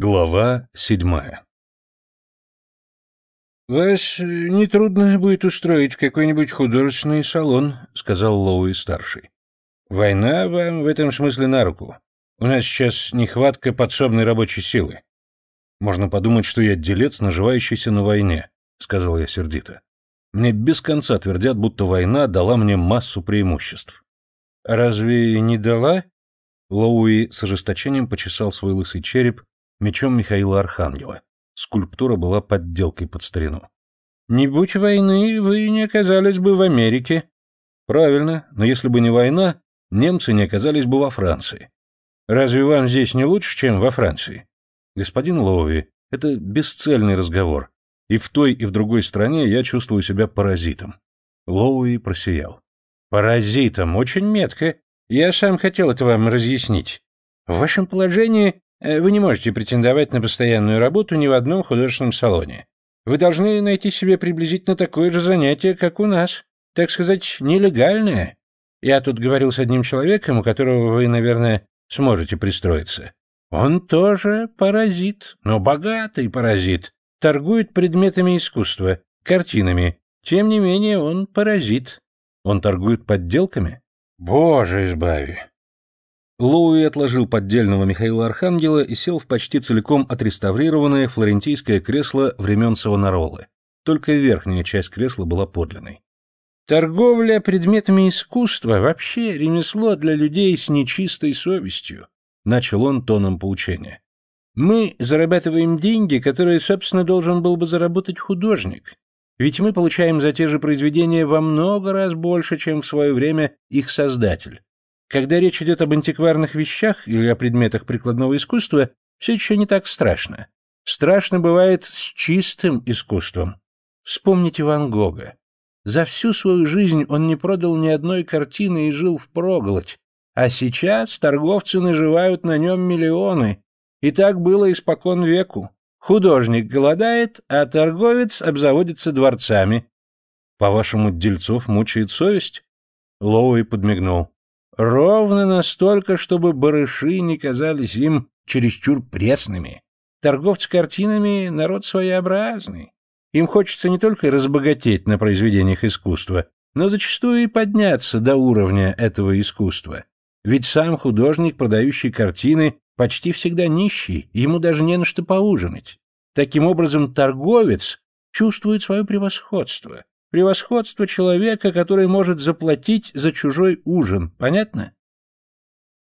Глава седьмая «Вас э, нетрудно будет устроить какой-нибудь художественный салон», — сказал Лоуи-старший. «Война вам в этом смысле на руку. У нас сейчас нехватка подсобной рабочей силы». «Можно подумать, что я делец, наживающийся на войне», — сказал я сердито. «Мне без конца твердят, будто война дала мне массу преимуществ». «Разве не дала?» Лоуи с ожесточением почесал свой лысый череп, мечом Михаила Архангела. Скульптура была подделкой под старину. «Не будь войны, вы не оказались бы в Америке». «Правильно, но если бы не война, немцы не оказались бы во Франции». «Разве вам здесь не лучше, чем во Франции?» «Господин Лоуи, это бесцельный разговор. И в той, и в другой стране я чувствую себя паразитом». Лоуи просиял. «Паразитом, очень метко. Я сам хотел это вам разъяснить. В вашем положении Э, вы не можете претендовать на постоянную работу ни в одном художественном салоне. Вы должны найти себе приблизительно такое же занятие, как у нас, так сказать, нелегальное. Я тут говорил с одним человеком, у которого вы, наверное, сможете пристроиться. Он тоже паразит, но богатый паразит. Торгует предметами искусства, картинами. Тем не менее, он паразит. Он торгует подделками? Боже, избави! Лоуи отложил поддельного Михаила Архангела и сел в почти целиком отреставрированное флорентийское кресло времен Савонаролы. Только верхняя часть кресла была подлинной. «Торговля предметами искусства — вообще ремесло для людей с нечистой совестью», — начал он тоном поучения. «Мы зарабатываем деньги, которые, собственно, должен был бы заработать художник, ведь мы получаем за те же произведения во много раз больше, чем в свое время их создатель. Когда речь идет об антикварных вещах или о предметах прикладного искусства, все еще не так страшно. Страшно бывает с чистым искусством. Вспомните Ван Гога. За всю свою жизнь он не продал ни одной картины и жил впроголодь. А сейчас торговцы наживают на нем миллионы. И так было испокон веку. Художник голодает, а торговец обзаводится дворцами. По-вашему, дельцов мучает совесть? Лоуи подмигнул. Ровно настолько, чтобы барыши не казались им чересчур пресными. Торговцы картинами — народ своеобразный. Им хочется не только разбогатеть на произведениях искусства, но зачастую и подняться до уровня этого искусства. Ведь сам художник, продающий картины, почти всегда нищий, ему даже не на что поужинать. Таким образом, торговец чувствует свое превосходство, Превосходство человека, который может заплатить за чужой ужин. Понятно?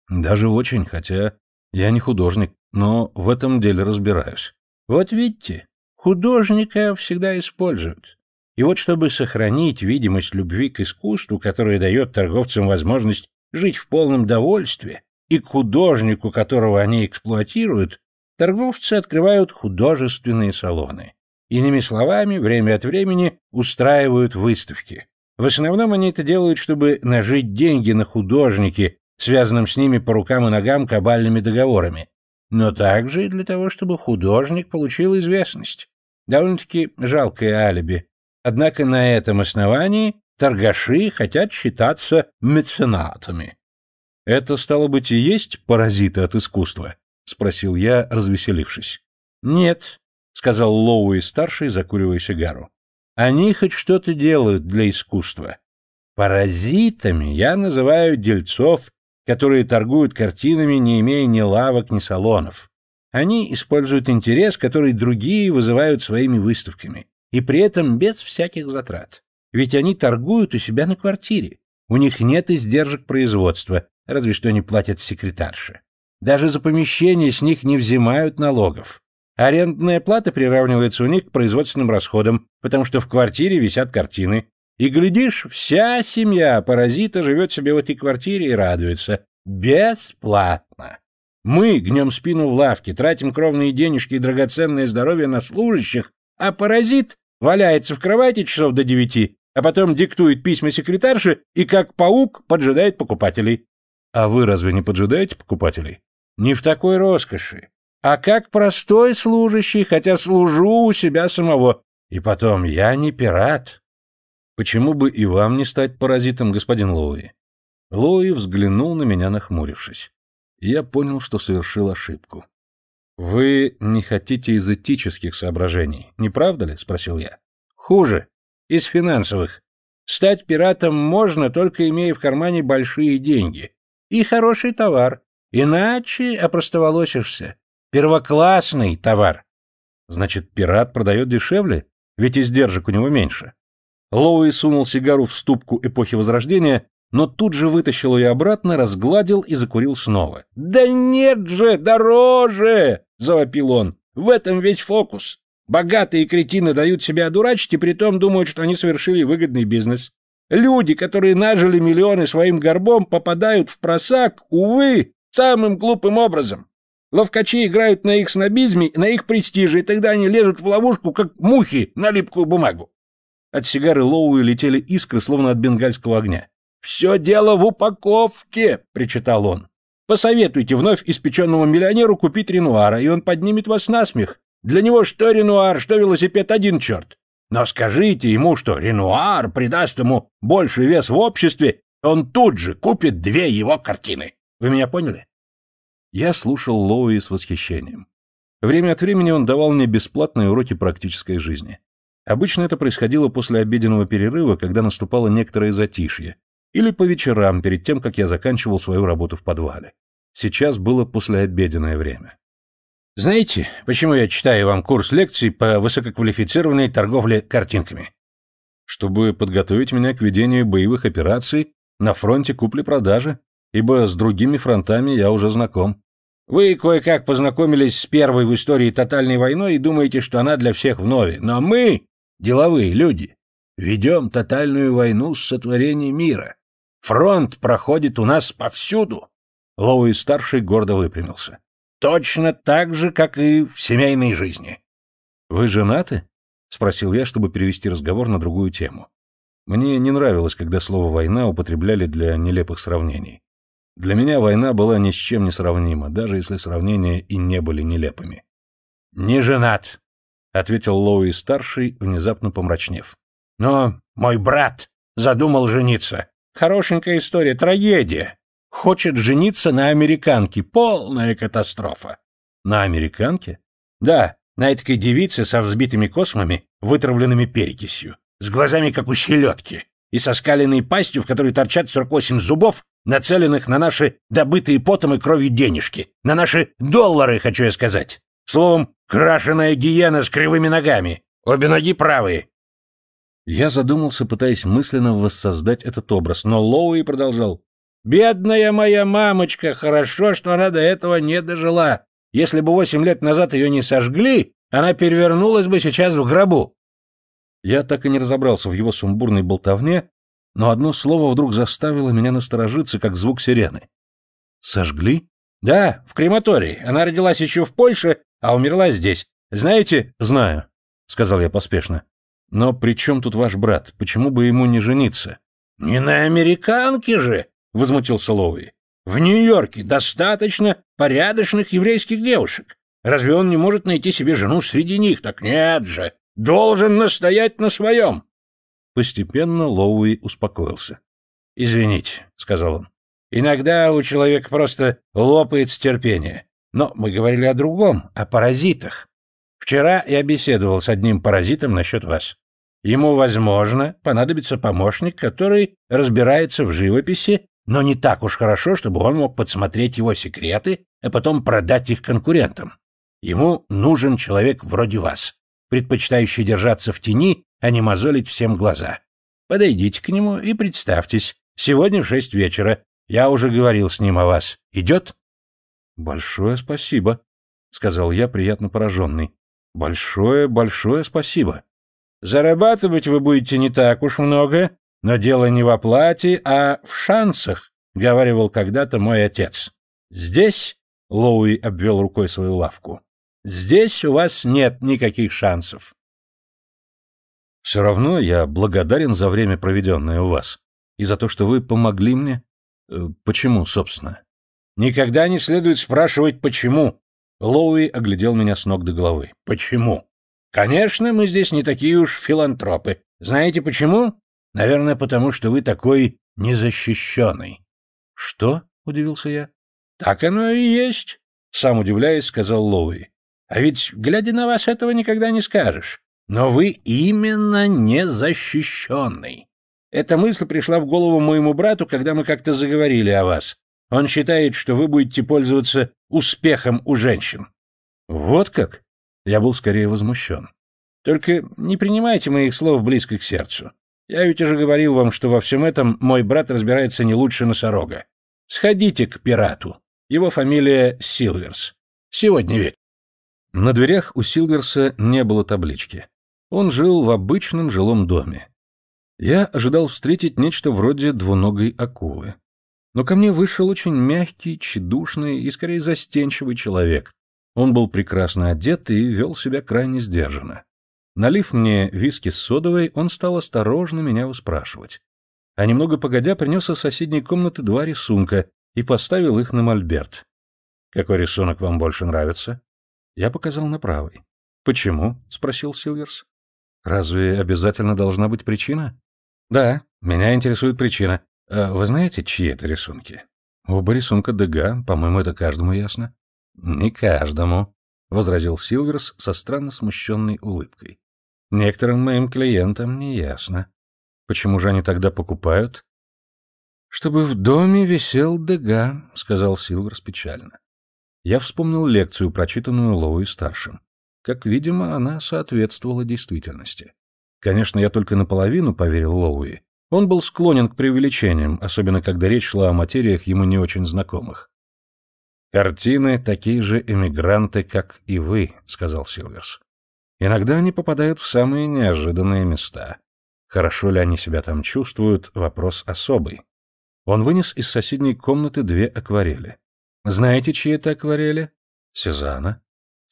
Даже очень, хотя я не художник, но в этом деле разбираюсь. Вот видите, художника всегда используют. И вот чтобы сохранить видимость любви к искусству, которая дает торговцам возможность жить в полном довольстве, и к художнику, которого они эксплуатируют, торговцы открывают художественные салоны. Иными словами, время от времени устраивают выставки. В основном они это делают, чтобы нажить деньги на художники, связанным с ними по рукам и ногам кабальными договорами, но также и для того, чтобы художник получил известность. Довольно-таки жалкое алиби. Однако на этом основании торгаши хотят считаться меценатами. «Это, стало быть, и есть паразиты от искусства?» — спросил я, развеселившись. «Нет, — сказал Лоуи-старший, закуривая сигару. «Они хоть что-то делают для искусства. Паразитами я называю дельцов, которые торгуют картинами, не имея ни лавок, ни салонов. Они используют интерес, который другие вызывают своими выставками, и при этом без всяких затрат. Ведь они торгуют у себя на квартире. У них нет издержек производства, разве что они платят секретарше. Даже за помещение с них не взимают налогов. Арендная плата приравнивается у них к производственным расходам, потому что в квартире висят картины. И, глядишь, вся семья паразита живет себе в этой квартире и радуется. Бесплатно. Мы гнем спину в лавке, тратим кровные денежки и драгоценное здоровье на служащих, а паразит валяется в кровати часов до девяти, а потом диктует письма секретарше и, как паук, поджидает покупателей. А вы разве не поджидаете покупателей? Не в такой роскоши а как простой служащий, хотя служу у себя самого. И потом, я не пират. Почему бы и вам не стать паразитом, господин Лоуи? Лоуи взглянул на меня, нахмурившись. Я понял, что совершил ошибку. «Вы не хотите из этических соображений, не правда ли?» — спросил я. «Хуже. Из финансовых. Стать пиратом можно, только имея в кармане большие деньги. И хороший товар. Иначе опростоволосишься. Первоклассный товар. Значит, пират продает дешевле, ведь издержек у него меньше. Лоуи сунул сигару в ступку эпохи Возрождения, но тут же вытащил ее обратно, разгладил и закурил снова. «Да нет же, дороже!» — завопил он. «В этом весь фокус. Богатые кретины дают себя одурачить и притом думают, что они совершили выгодный бизнес. Люди, которые нажили миллионы своим горбом, попадают в просак, увы, самым глупым образом. Ловкачи играют на их снобизме, на их престиже, и тогда они лезут в ловушку, как мухи на липкую бумагу. От сигары Лоуи летели искры, словно от бенгальского огня. «Все дело в упаковке!» — причитал он. «Посоветуйте вновь испеченному миллионеру купить Ренуара, и он поднимет вас на смех. Для него что Ренуар, что велосипед — один черт. Но скажите ему, что Ренуар придаст ему больше вес в обществе, он тут же купит две его картины. Вы меня поняли?» Я слушал Лоуи с восхищением. Время от времени он давал мне бесплатные уроки практической жизни. Обычно это происходило после обеденного перерыва, когда наступало некоторое затишье, или по вечерам, перед тем, как я заканчивал свою работу в подвале. Сейчас было послеобеденное время. Знаете, почему я читаю вам курс лекций по высококвалифицированной торговле картинками? Чтобы подготовить меня к ведению боевых операций на фронте купли-продажи, ибо с другими фронтами я уже знаком. Вы кое-как познакомились с первой в истории тотальной войной и думаете, что она для всех вновь. Но мы, деловые люди, ведем тотальную войну с сотворением мира. Фронт проходит у нас повсюду. Лоуи-старший гордо выпрямился. Точно так же, как и в семейной жизни. Вы женаты? Спросил я, чтобы перевести разговор на другую тему. Мне не нравилось, когда слово «война» употребляли для нелепых сравнений. Для меня война была ни с чем не сравнима, даже если сравнения и не были нелепыми. «Не женат», — ответил Лоуи-старший, внезапно помрачнев. «Но мой брат задумал жениться. Хорошенькая история, трагедия. Хочет жениться на американке. Полная катастрофа». «На американке?» «Да, на этой девице со взбитыми космами, вытравленными перекисью, с глазами, как у селедки, и со скаленной пастью, в которой торчат 48 зубов нацеленных на наши добытые потом и кровью денежки, на наши доллары, хочу я сказать. Словом, крашеная гиена с кривыми ногами, обе ноги правые. Я задумался, пытаясь мысленно воссоздать этот образ, но Лоуи продолжал. «Бедная моя мамочка, хорошо, что она до этого не дожила. Если бы восемь лет назад ее не сожгли, она перевернулась бы сейчас в гробу». Я так и не разобрался в его сумбурной болтовне, но одно слово вдруг заставило меня насторожиться, как звук сирены. «Сожгли?» «Да, в крематории. Она родилась еще в Польше, а умерла здесь. Знаете?» «Знаю», — сказал я поспешно. «Но при чем тут ваш брат? Почему бы ему не жениться?» «Не на американке же!» — возмутился Лоуи. «В Нью-Йорке достаточно порядочных еврейских девушек. Разве он не может найти себе жену среди них? Так нет же! Должен настоять на своем!» Постепенно Лоуи успокоился. «Извините», — сказал он. «Иногда у человека просто лопается терпение. Но мы говорили о другом, о паразитах. Вчера я беседовал с одним паразитом насчет вас. Ему, возможно, понадобится помощник, который разбирается в живописи, но не так уж хорошо, чтобы он мог подсмотреть его секреты, а потом продать их конкурентам. Ему нужен человек вроде вас, предпочитающий держаться в тени а не мозолить всем глаза. Подойдите к нему и представьтесь. Сегодня в шесть вечера. Я уже говорил с ним о вас. Идет?» «Большое спасибо», — сказал я, приятно пораженный. «Большое, большое спасибо». «Зарабатывать вы будете не так уж много, но дело не в оплате, а в шансах», — говаривал когда-то мой отец. «Здесь», — Лоуи обвел рукой свою лавку, — «здесь у вас нет никаких шансов. Все равно я благодарен за время, проведенное у вас, и за то, что вы помогли мне. Э, почему, собственно? Никогда не следует спрашивать «почему». Лоуи оглядел меня с ног до головы. Почему? Конечно, мы здесь не такие уж филантропы. Знаете почему? Наверное, потому что вы такой незащищенный. Что? Удивился я. Так оно и есть, сам удивляясь, сказал Лоуи. А ведь, глядя на вас, этого никогда не скажешь. Но вы именно незащищенный. Эта мысль пришла в голову моему брату, когда мы как-то заговорили о вас. Он считает, что вы будете пользоваться успехом у женщин. Вот как? Я был скорее возмущен. Только не принимайте моих слов близко к сердцу. Я ведь уже говорил вам, что во всем этом мой брат разбирается не лучше носорога. Сходите к пирату. Его фамилия Силверс. Сегодня ведь. На дверях у Силверса не было таблички. Он жил в обычном жилом доме. Я ожидал встретить нечто вроде двуногой акулы. Но ко мне вышел очень мягкий, тщедушный и скорее застенчивый человек. Он был прекрасно одет и вел себя крайне сдержанно. Налив мне виски с содовой, он стал осторожно меня успрашивать. А немного погодя принес из соседней комнаты два рисунка и поставил их на мольберт. «Какой рисунок вам больше нравится?» Я показал на правый. «Почему?» — спросил Сильверс. Разве обязательно должна быть причина? Да, меня интересует причина. А вы знаете, чьи это рисунки? Оба рисунка Дега, по-моему, это каждому ясно. Не каждому, возразил Силверс со странно смущенной улыбкой. Некоторым моим клиентам не ясно. Почему же они тогда покупают? Чтобы в доме висел Дега, сказал Силверс печально. Я вспомнил лекцию, прочитанную Лоуи старшим. Как видимо, она соответствовала действительности. Конечно, я только наполовину поверил Лоуи. Он был склонен к преувеличениям, особенно когда речь шла о материях ему не очень знакомых. «Картины — такие же эмигранты, как и вы», — сказал Силверс. «Иногда они попадают в самые неожиданные места. Хорошо ли они себя там чувствуют — вопрос особый». Он вынес из соседней комнаты две акварели. «Знаете, чьи это акварели?» «Сезанна».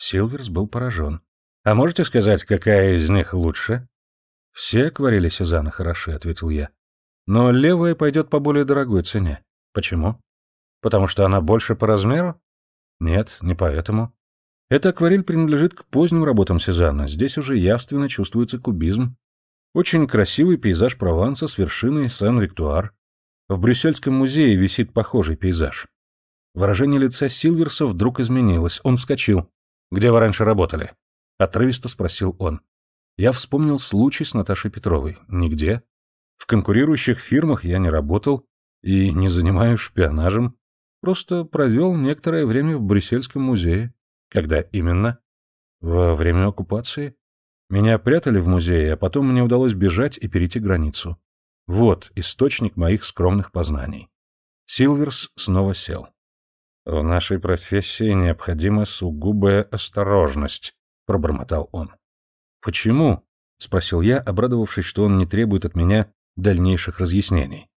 Силверс был поражен. «А можете сказать, какая из них лучше?» «Все акварели Сезана хороши», — ответил я. «Но левая пойдет по более дорогой цене. Почему?» «Потому что она больше по размеру?» «Нет, не поэтому. Эта акварель принадлежит к поздним работам Сезана. Здесь уже явственно чувствуется кубизм. Очень красивый пейзаж Прованса с вершиной Сен-Виктуар. В Брюссельском музее висит похожий пейзаж». Выражение лица Силверса вдруг изменилось. Он вскочил. «Где вы раньше работали?» — отрывисто спросил он. Я вспомнил случай с Наташей Петровой. Нигде. В конкурирующих фирмах я не работал и не занимаюсь шпионажем. Просто провел некоторое время в Брюссельском музее. Когда именно? Во время оккупации. Меня прятали в музее, а потом мне удалось бежать и перейти границу. Вот источник моих скромных познаний. Силверс снова сел. «В нашей профессии необходима сугубая осторожность», — пробормотал он. «Почему?» — спросил я, обрадовавшись, что он не требует от меня дальнейших разъяснений.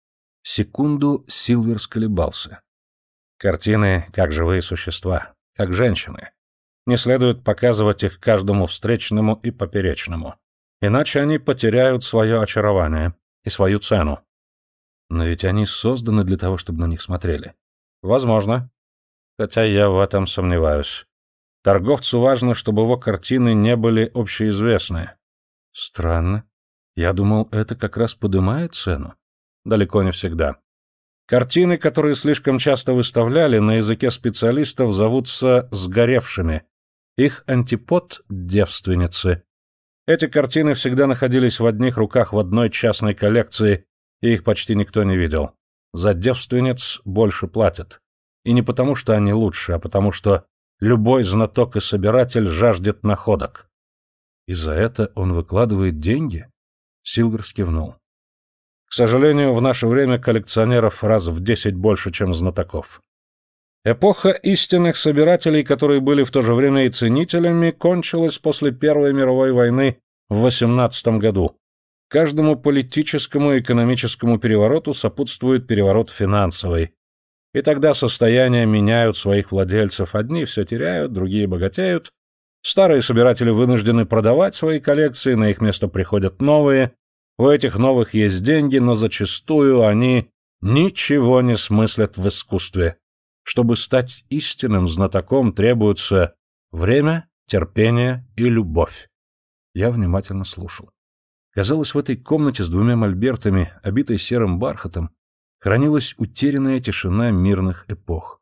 Секунду Силвер сколебался. «Картины как живые существа, как женщины. Не следует показывать их каждому встречному и поперечному. Иначе они потеряют свое очарование и свою цену». «Но ведь они созданы для того, чтобы на них смотрели». «Возможно хотя я в этом сомневаюсь. Торговцу важно, чтобы его картины не были общеизвестны. Странно. Я думал, это как раз поднимает цену. Далеко не всегда. Картины, которые слишком часто выставляли, на языке специалистов зовутся «сгоревшими». Их антипод — девственницы. Эти картины всегда находились в одних руках в одной частной коллекции, и их почти никто не видел. За девственниц больше платят. И не потому, что они лучше, а потому, что любой знаток и собиратель жаждет находок. И за это он выкладывает деньги? Силвер скивнул. К сожалению, в наше время коллекционеров раз в десять больше, чем знатоков. Эпоха истинных собирателей, которые были в то же время и ценителями, кончилась после Первой мировой войны в XVIII году. Каждому политическому и экономическому перевороту сопутствует переворот финансовый, и тогда состояния меняют своих владельцев. Одни все теряют, другие богатеют. Старые собиратели вынуждены продавать свои коллекции, на их место приходят новые. У этих новых есть деньги, но зачастую они ничего не смыслят в искусстве. Чтобы стать истинным знатоком, требуется время, терпение и любовь. Я внимательно слушал. Казалось, в этой комнате с двумя мольбертами, обитой серым бархатом, хранилась утерянная тишина мирных эпох.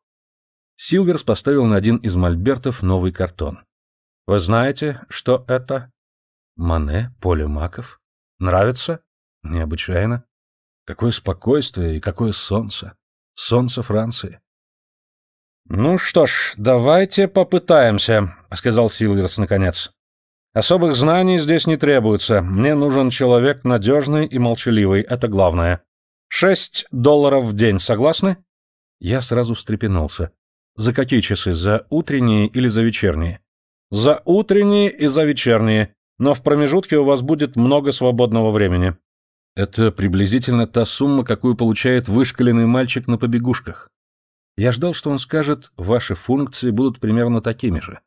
Силверс поставил на один из мольбертов новый картон. «Вы знаете, что это?» «Мане, поле маков. Нравится?» «Необычайно. Какое спокойствие и какое солнце! Солнце Франции!» «Ну что ж, давайте попытаемся», — сказал Силверс наконец. «Особых знаний здесь не требуется. Мне нужен человек надежный и молчаливый, это главное. «Шесть долларов в день, согласны?» Я сразу встрепенулся. «За какие часы? За утренние или за вечерние?» «За утренние и за вечерние, но в промежутке у вас будет много свободного времени». Это приблизительно та сумма, какую получает вышкаленный мальчик на побегушках. Я ждал, что он скажет, ваши функции будут примерно такими же.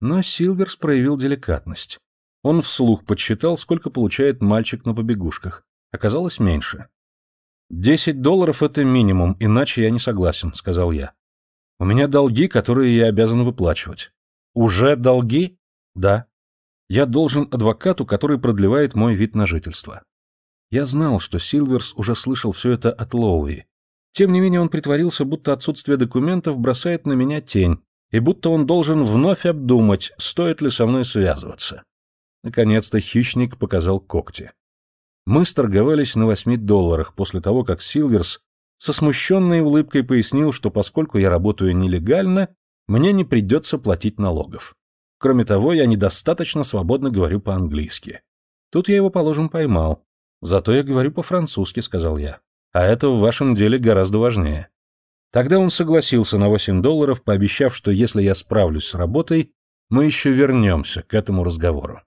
Но Сильверс проявил деликатность. Он вслух подсчитал, сколько получает мальчик на побегушках. Оказалось меньше. «Десять долларов — это минимум, иначе я не согласен», — сказал я. «У меня долги, которые я обязан выплачивать». «Уже долги?» «Да». «Я должен адвокату, который продлевает мой вид на жительство». Я знал, что Сильверс уже слышал все это от Лоуи. Тем не менее он притворился, будто отсутствие документов бросает на меня тень, и будто он должен вновь обдумать, стоит ли со мной связываться. Наконец-то хищник показал когти мы торговались на 8 долларах после того, как Силверс со смущенной улыбкой пояснил, что поскольку я работаю нелегально, мне не придется платить налогов. Кроме того, я недостаточно свободно говорю по-английски. Тут я его, положим, поймал. Зато я говорю по-французски, сказал я. А это в вашем деле гораздо важнее. Тогда он согласился на 8 долларов, пообещав, что если я справлюсь с работой, мы еще вернемся к этому разговору.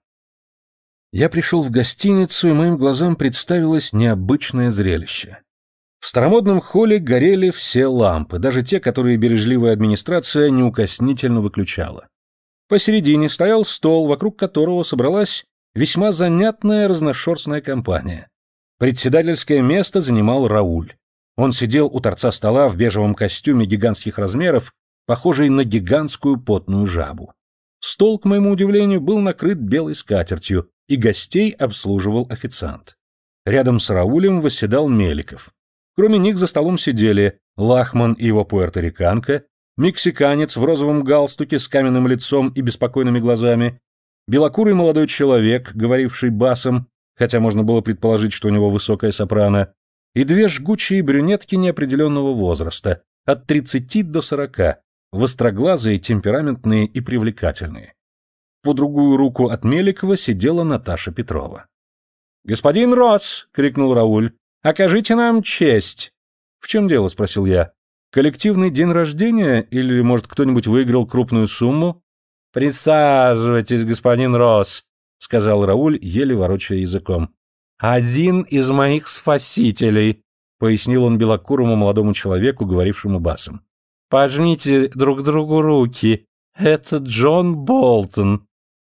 Я пришел в гостиницу, и моим глазам представилось необычное зрелище. В старомодном холле горели все лампы, даже те, которые бережливая администрация неукоснительно выключала. Посередине стоял стол, вокруг которого собралась весьма занятная разношерстная компания. Председательское место занимал Рауль. Он сидел у торца стола в бежевом костюме гигантских размеров, похожий на гигантскую потную жабу. Стол, к моему удивлению, был накрыт белой скатертью, и гостей обслуживал официант. Рядом с Раулем восседал Меликов. Кроме них за столом сидели Лахман и его пуэрториканка, мексиканец в розовом галстуке с каменным лицом и беспокойными глазами, белокурый молодой человек, говоривший басом, хотя можно было предположить, что у него высокая сопрано, и две жгучие брюнетки неопределенного возраста, от 30 до 40, востроглазые, темпераментные и привлекательные. По другую руку от Меликова сидела Наташа Петрова. «Господин Росс!» — крикнул Рауль. «Окажите нам честь!» «В чем дело?» — спросил я. «Коллективный день рождения? Или, может, кто-нибудь выиграл крупную сумму?» «Присаживайтесь, господин Росс!» — сказал Рауль, еле ворочая языком. «Один из моих спасителей!» — пояснил он белокурому молодому человеку, говорившему басом. «Пожмите друг другу руки. Это Джон Болтон.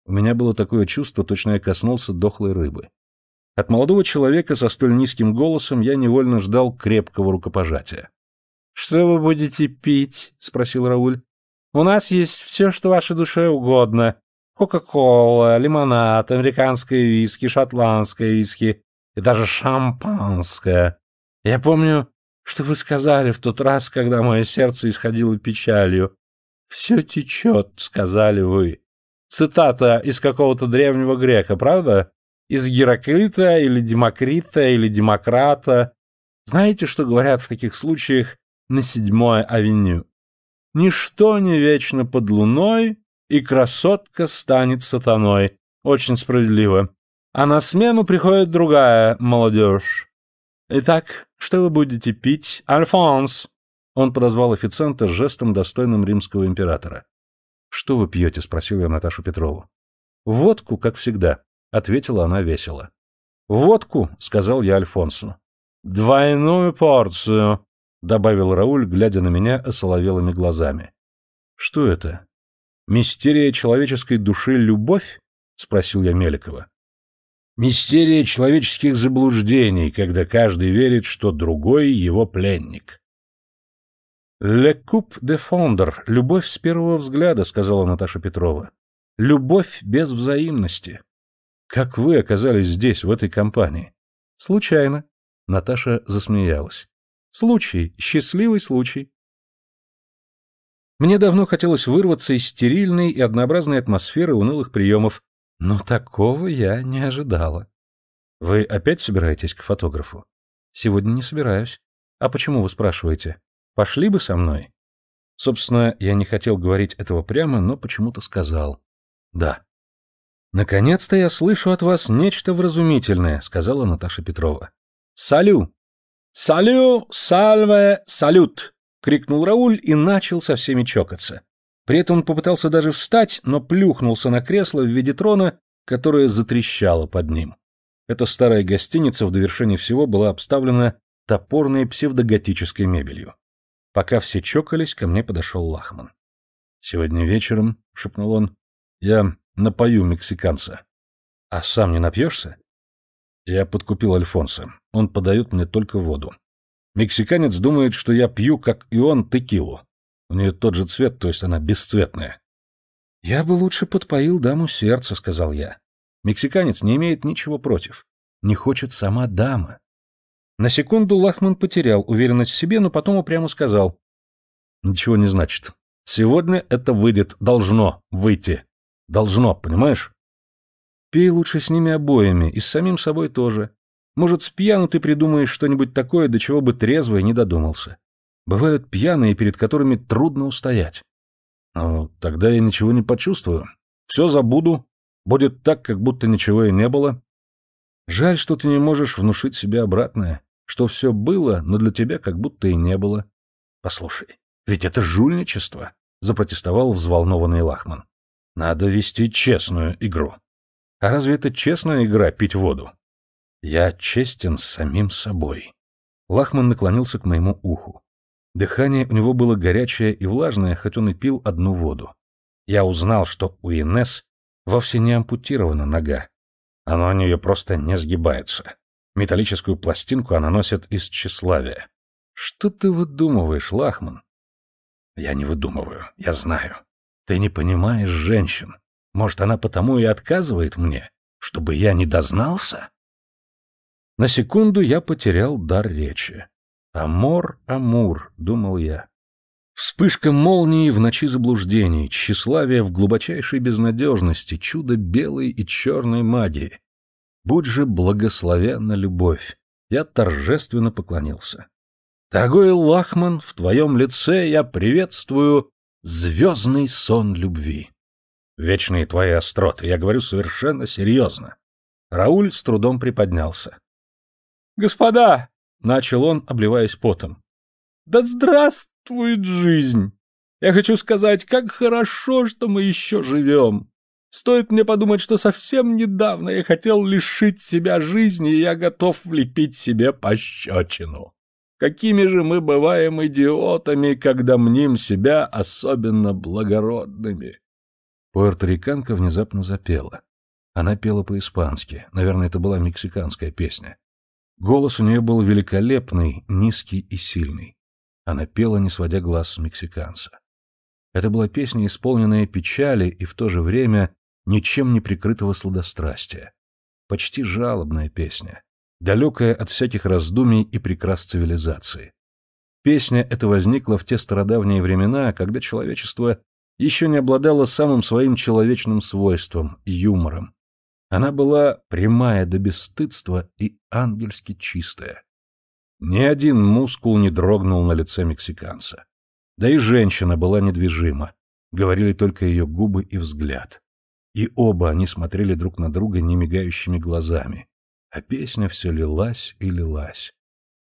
У меня было такое чувство, точно я коснулся дохлой рыбы. От молодого человека со столь низким голосом я невольно ждал крепкого рукопожатия. «Что вы будете пить?» — спросил Рауль. «У нас есть все, что вашей душе угодно. Кока-кола, лимонад, американское виски, шотландское виски и даже шампанское. Я помню, что вы сказали в тот раз, когда мое сердце исходило печалью. «Все течет», — сказали вы. Цитата из какого-то древнего грека, правда? Из Гераклита или Демокрита или Демократа. Знаете, что говорят в таких случаях на Седьмой авеню? Ничто не вечно под луной, и красотка станет сатаной. Очень справедливо. А на смену приходит другая молодежь. Итак, что вы будете пить, Альфонс? Он подозвал официанта жестом, достойным римского императора. «Что вы пьете?» — спросил я Наташу Петрову. «Водку, как всегда», — ответила она весело. «Водку», — сказал я Альфонсу. «Двойную порцию», — добавил Рауль, глядя на меня осоловелыми глазами. «Что это? Мистерия человеческой души — любовь?» — спросил я Меликова. «Мистерия человеческих заблуждений, когда каждый верит, что другой его пленник», «Le coup de fondre» — «Любовь с первого взгляда», — сказала Наташа Петрова. «Любовь без взаимности». «Как вы оказались здесь, в этой компании?» «Случайно». Наташа засмеялась. «Случай, счастливый случай». Мне давно хотелось вырваться из стерильной и однообразной атмосферы унылых приемов, но такого я не ожидала. «Вы опять собираетесь к фотографу?» «Сегодня не собираюсь». «А почему вы спрашиваете?» Пошли бы со мной? Собственно, я не хотел говорить этого прямо, но почему-то сказал. Да. Наконец-то я слышу от вас нечто вразумительное, сказала Наташа Петрова. Салю! Салю! Сальве! Салют! крикнул Рауль и начал со всеми чокаться. При этом он попытался даже встать, но плюхнулся на кресло в виде трона, которое затрещало под ним. Эта старая гостиница в довершении всего была обставлена топорной псевдоготической мебелью. Пока все чокались, ко мне подошел Лахман. «Сегодня вечером», — шепнул он, — «я напою мексиканца». «А сам не напьешься?» Я подкупил Альфонса. Он подает мне только воду. Мексиканец думает, что я пью, как и он, текилу. У нее тот же цвет, то есть она бесцветная. «Я бы лучше подпоил даму сердца», — сказал я. Мексиканец не имеет ничего против. Не хочет сама дама. На секунду Лахман потерял уверенность в себе, но потом упрямо сказал. «Ничего не значит. Сегодня это выйдет. Должно выйти. Должно, понимаешь?» «Пей лучше с ними обоими, и с самим собой тоже. Может, с пьяну ты придумаешь что-нибудь такое, до чего бы трезвый не додумался. Бывают пьяные, перед которыми трудно устоять». «Ну, тогда я ничего не почувствую. Все забуду. Будет так, как будто ничего и не было». «Жаль, что ты не можешь внушить себе обратное что все было, но для тебя как будто и не было. Послушай, ведь это жульничество, запротестовал взволнованный Лахман. Надо вести честную игру. А разве это честная игра пить воду? Я честен с самим собой. Лахман наклонился к моему уху. Дыхание у него было горячее и влажное, хоть он и пил одну воду. Я узнал, что у Инес вовсе не ампутирована нога. Она у нее просто не сгибается. Металлическую пластинку она носит из тщеславия. Что ты выдумываешь, Лахман? Я не выдумываю, я знаю. Ты не понимаешь женщин. Может, она потому и отказывает мне, чтобы я не дознался? На секунду я потерял дар речи. «Амор, Амур», — думал я. Вспышка молнии в ночи заблуждений, тщеславие в глубочайшей безнадежности, чудо белой и черной магии. Будь же благословенна любовь. Я торжественно поклонился. Дорогой Лахман, в твоем лице я приветствую звездный сон любви. Вечные твои остроты, я говорю совершенно серьезно. Рауль с трудом приподнялся. «Господа!» — начал он, обливаясь потом. «Да здравствует жизнь! Я хочу сказать, как хорошо, что мы еще живем! Стоит мне подумать, что совсем недавно я хотел лишить себя жизни, и я готов влепить себе пощечину. Какими же мы бываем идиотами, когда мним себя особенно благородными? Пуэрториканка внезапно запела. Она пела по-испански, наверное, это была мексиканская песня. Голос у нее был великолепный, низкий и сильный. Она пела, не сводя глаз с мексиканца. Это была песня, исполненная печали и в то же время ничем не прикрытого сладострастия. Почти жалобная песня, далекая от всяких раздумий и прекрас цивилизации. Песня эта возникла в те стародавние времена, когда человечество еще не обладало самым своим человечным свойством — юмором. Она была прямая до бесстыдства и ангельски чистая. Ни один мускул не дрогнул на лице мексиканца. Да и женщина была недвижима, говорили только ее губы и взгляд. И оба они смотрели друг на друга немигающими глазами. А песня все лилась и лилась.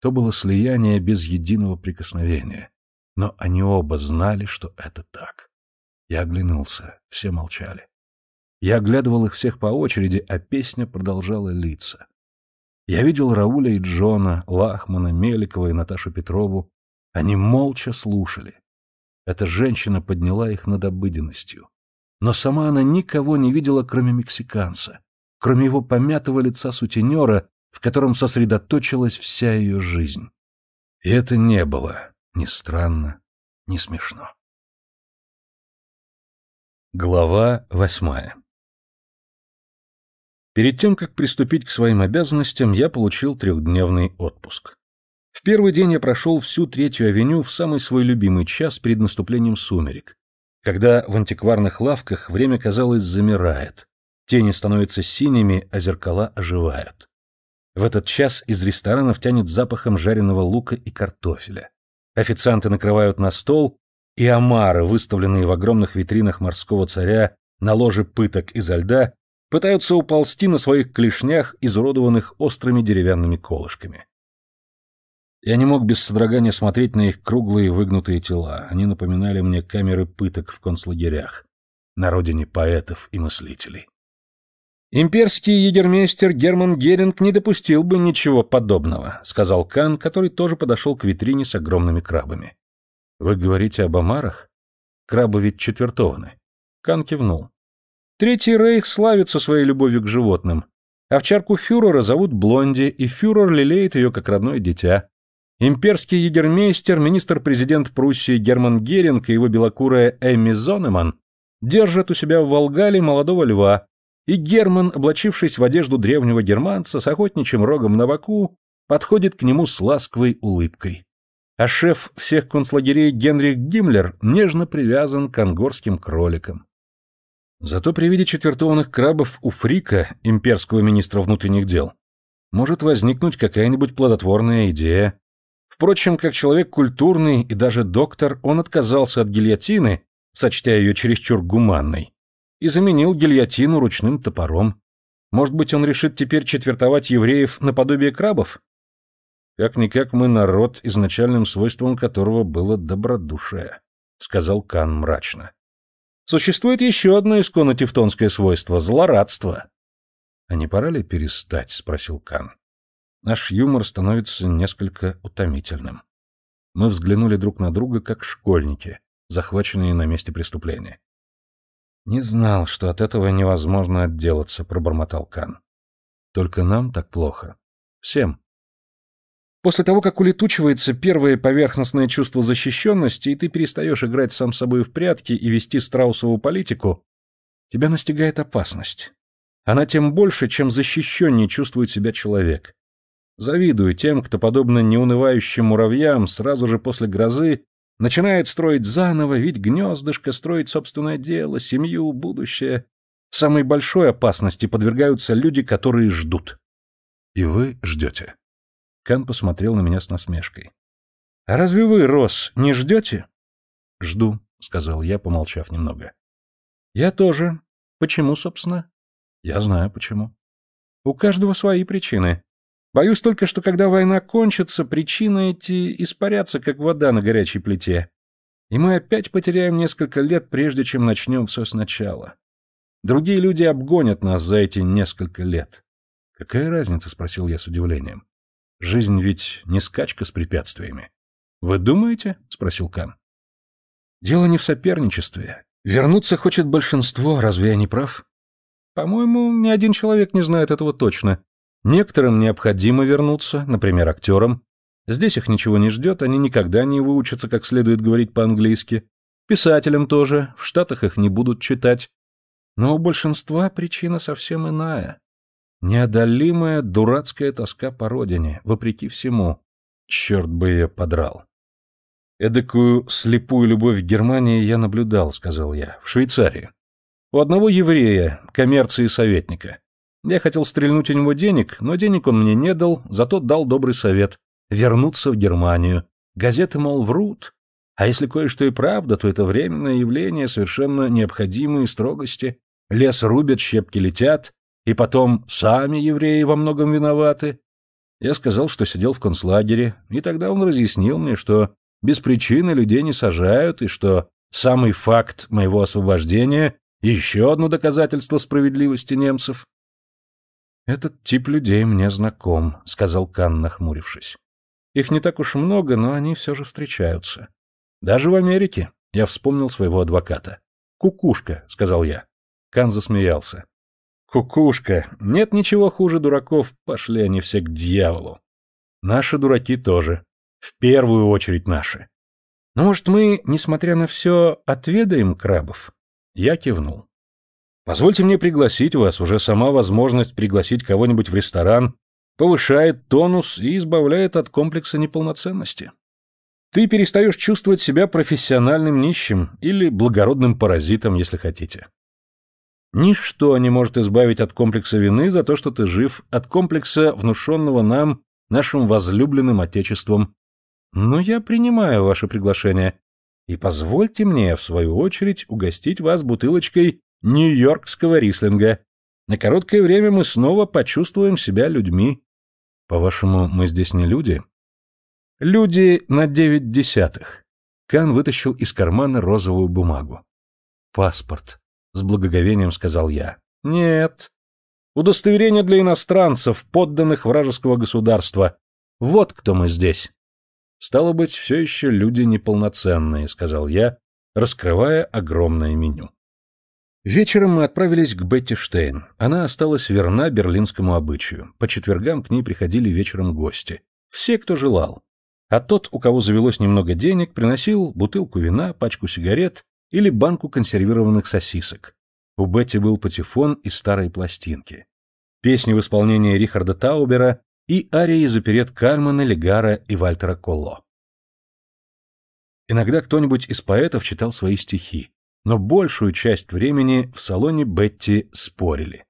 То было слияние без единого прикосновения. Но они оба знали, что это так. Я оглянулся, все молчали. Я оглядывал их всех по очереди, а песня продолжала литься. Я видел Рауля и Джона, Лахмана, Меликова и Наташу Петрову. Они молча слушали. Эта женщина подняла их над обыденностью но сама она никого не видела, кроме мексиканца, кроме его помятого лица сутенера, в котором сосредоточилась вся ее жизнь. И это не было ни странно, ни смешно. Глава восьмая Перед тем, как приступить к своим обязанностям, я получил трехдневный отпуск. В первый день я прошел всю Третью авеню в самый свой любимый час перед наступлением сумерек, когда в антикварных лавках время, казалось, замирает, тени становятся синими, а зеркала оживают. В этот час из ресторанов тянет запахом жареного лука и картофеля. Официанты накрывают на стол, и омары, выставленные в огромных витринах морского царя на ложе пыток изо льда, пытаются уползти на своих клешнях, изуродованных острыми деревянными колышками. Я не мог без содрогания смотреть на их круглые выгнутые тела. Они напоминали мне камеры пыток в концлагерях, на родине поэтов и мыслителей. «Имперский егермейстер Герман Геринг не допустил бы ничего подобного», — сказал Кан, который тоже подошел к витрине с огромными крабами. «Вы говорите об омарах? Крабы ведь четвертованы». Кан кивнул. «Третий рейх славится своей любовью к животным. Овчарку фюрера зовут Блонди, и фюрер лелеет ее как родное дитя». Имперский егермейстер, министр-президент Пруссии Герман Геринг и его белокурая Эмми Зонеман держат у себя в Волгале молодого льва, и Герман, облачившись в одежду древнего германца с охотничьим рогом на боку, подходит к нему с ласковой улыбкой. А шеф всех концлагерей Генрих Гиммлер нежно привязан к ангорским кроликам. Зато при виде четвертованных крабов у Фрика, имперского министра внутренних дел, может возникнуть какая-нибудь плодотворная идея Впрочем, как человек культурный и даже доктор, он отказался от гильотины, сочтя ее чересчур гуманной, и заменил гильотину ручным топором. Может быть, он решит теперь четвертовать евреев наподобие крабов? Как-никак мы народ, изначальным свойством которого было добродушие, — сказал Кан мрачно. Существует еще одно исконно тевтонское свойство — злорадство. — А не пора ли перестать? — спросил Кан наш юмор становится несколько утомительным. Мы взглянули друг на друга, как школьники, захваченные на месте преступления. «Не знал, что от этого невозможно отделаться», — пробормотал Кан. «Только нам так плохо. Всем». После того, как улетучивается первое поверхностное чувство защищенности, и ты перестаешь играть сам собой в прятки и вести страусовую политику, тебя настигает опасность. Она тем больше, чем защищеннее чувствует себя человек. Завидую тем, кто, подобно неунывающим муравьям, сразу же после грозы начинает строить заново, ведь гнездышко, строить собственное дело, семью, будущее. Самой большой опасности подвергаются люди, которые ждут. И вы ждете. Кан посмотрел на меня с насмешкой. А разве вы, Рос, не ждете? Жду, сказал я, помолчав немного. Я тоже. Почему, собственно? Я знаю почему. У каждого свои причины. Боюсь только, что когда война кончится, причины эти испарятся, как вода на горячей плите. И мы опять потеряем несколько лет, прежде чем начнем все сначала. Другие люди обгонят нас за эти несколько лет. Какая разница, спросил я с удивлением. Жизнь ведь не скачка с препятствиями. Вы думаете? спросил Кан. Дело не в соперничестве. Вернуться хочет большинство, разве я не прав? По-моему, ни один человек не знает этого точно, Некоторым необходимо вернуться, например, актерам. Здесь их ничего не ждет, они никогда не выучатся как следует говорить по-английски. Писателям тоже, в Штатах их не будут читать. Но у большинства причина совсем иная. Неодолимая дурацкая тоска по родине, вопреки всему. Черт бы ее подрал. Эдакую слепую любовь к Германии я наблюдал, сказал я, в Швейцарии. У одного еврея, коммерции советника. Я хотел стрельнуть у него денег, но денег он мне не дал, зато дал добрый совет — вернуться в Германию. Газеты, мол, врут. А если кое-что и правда, то это временное явление, совершенно необходимые строгости. Лес рубят, щепки летят, и потом сами евреи во многом виноваты. Я сказал, что сидел в концлагере, и тогда он разъяснил мне, что без причины людей не сажают, и что самый факт моего освобождения — еще одно доказательство справедливости немцев. «Этот тип людей мне знаком», — сказал Кан, нахмурившись. «Их не так уж много, но они все же встречаются. Даже в Америке», — я вспомнил своего адвоката. «Кукушка», — сказал я. Кан засмеялся. «Кукушка! Нет ничего хуже дураков, пошли они все к дьяволу!» «Наши дураки тоже. В первую очередь наши. Но, «Ну, может, мы, несмотря на все, отведаем крабов?» Я кивнул. Позвольте мне пригласить вас, уже сама возможность пригласить кого-нибудь в ресторан повышает тонус и избавляет от комплекса неполноценности. Ты перестаешь чувствовать себя профессиональным нищим или благородным паразитом, если хотите. Ничто не может избавить от комплекса вины за то, что ты жив, от комплекса, внушенного нам, нашим возлюбленным Отечеством. Но я принимаю ваше приглашение, и позвольте мне, в свою очередь, угостить вас бутылочкой нью-йоркского рислинга. На короткое время мы снова почувствуем себя людьми. По-вашему, мы здесь не люди? Люди на девять десятых. Кан вытащил из кармана розовую бумагу. Паспорт, с благоговением сказал я. Нет. Удостоверение для иностранцев, подданных вражеского государства. Вот кто мы здесь. Стало быть, все еще люди неполноценные, сказал я, раскрывая огромное меню. Вечером мы отправились к Бетти Штейн. Она осталась верна берлинскому обычаю. По четвергам к ней приходили вечером гости. Все, кто желал. А тот, у кого завелось немного денег, приносил бутылку вина, пачку сигарет или банку консервированных сосисок. У Бетти был патефон из старой пластинки. Песни в исполнении Рихарда Таубера и арии из оперет Кальмана, Легара и Вальтера Колло. Иногда кто-нибудь из поэтов читал свои стихи но большую часть времени в салоне Бетти спорили.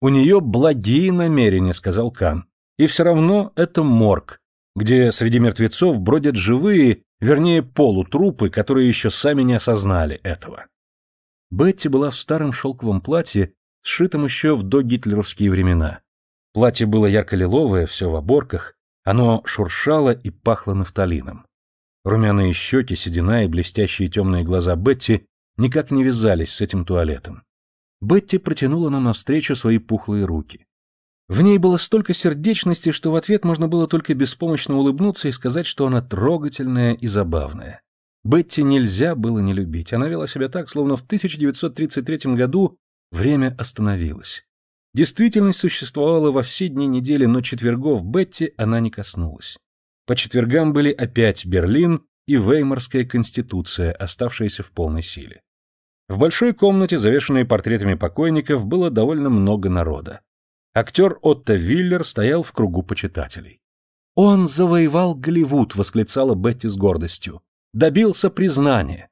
«У нее благие намерения», — сказал Кан. «И все равно это морг, где среди мертвецов бродят живые, вернее, полутрупы, которые еще сами не осознали этого». Бетти была в старом шелковом платье, сшитом еще в догитлеровские времена. Платье было ярко-лиловое, все в оборках, оно шуршало и пахло нафталином. Румяные щеки, седина и блестящие темные глаза Бетти никак не вязались с этим туалетом. Бетти протянула нам навстречу свои пухлые руки. В ней было столько сердечности, что в ответ можно было только беспомощно улыбнуться и сказать, что она трогательная и забавная. Бетти нельзя было не любить. Она вела себя так, словно в 1933 году время остановилось. Действительность существовала во все дни недели, но четвергов Бетти она не коснулась. По четвергам были опять Берлин и Веймарская конституция, оставшаяся в полной силе. В большой комнате, завешанной портретами покойников, было довольно много народа. Актер Отто Виллер стоял в кругу почитателей. «Он завоевал Голливуд!» — восклицала Бетти с гордостью. «Добился признания!»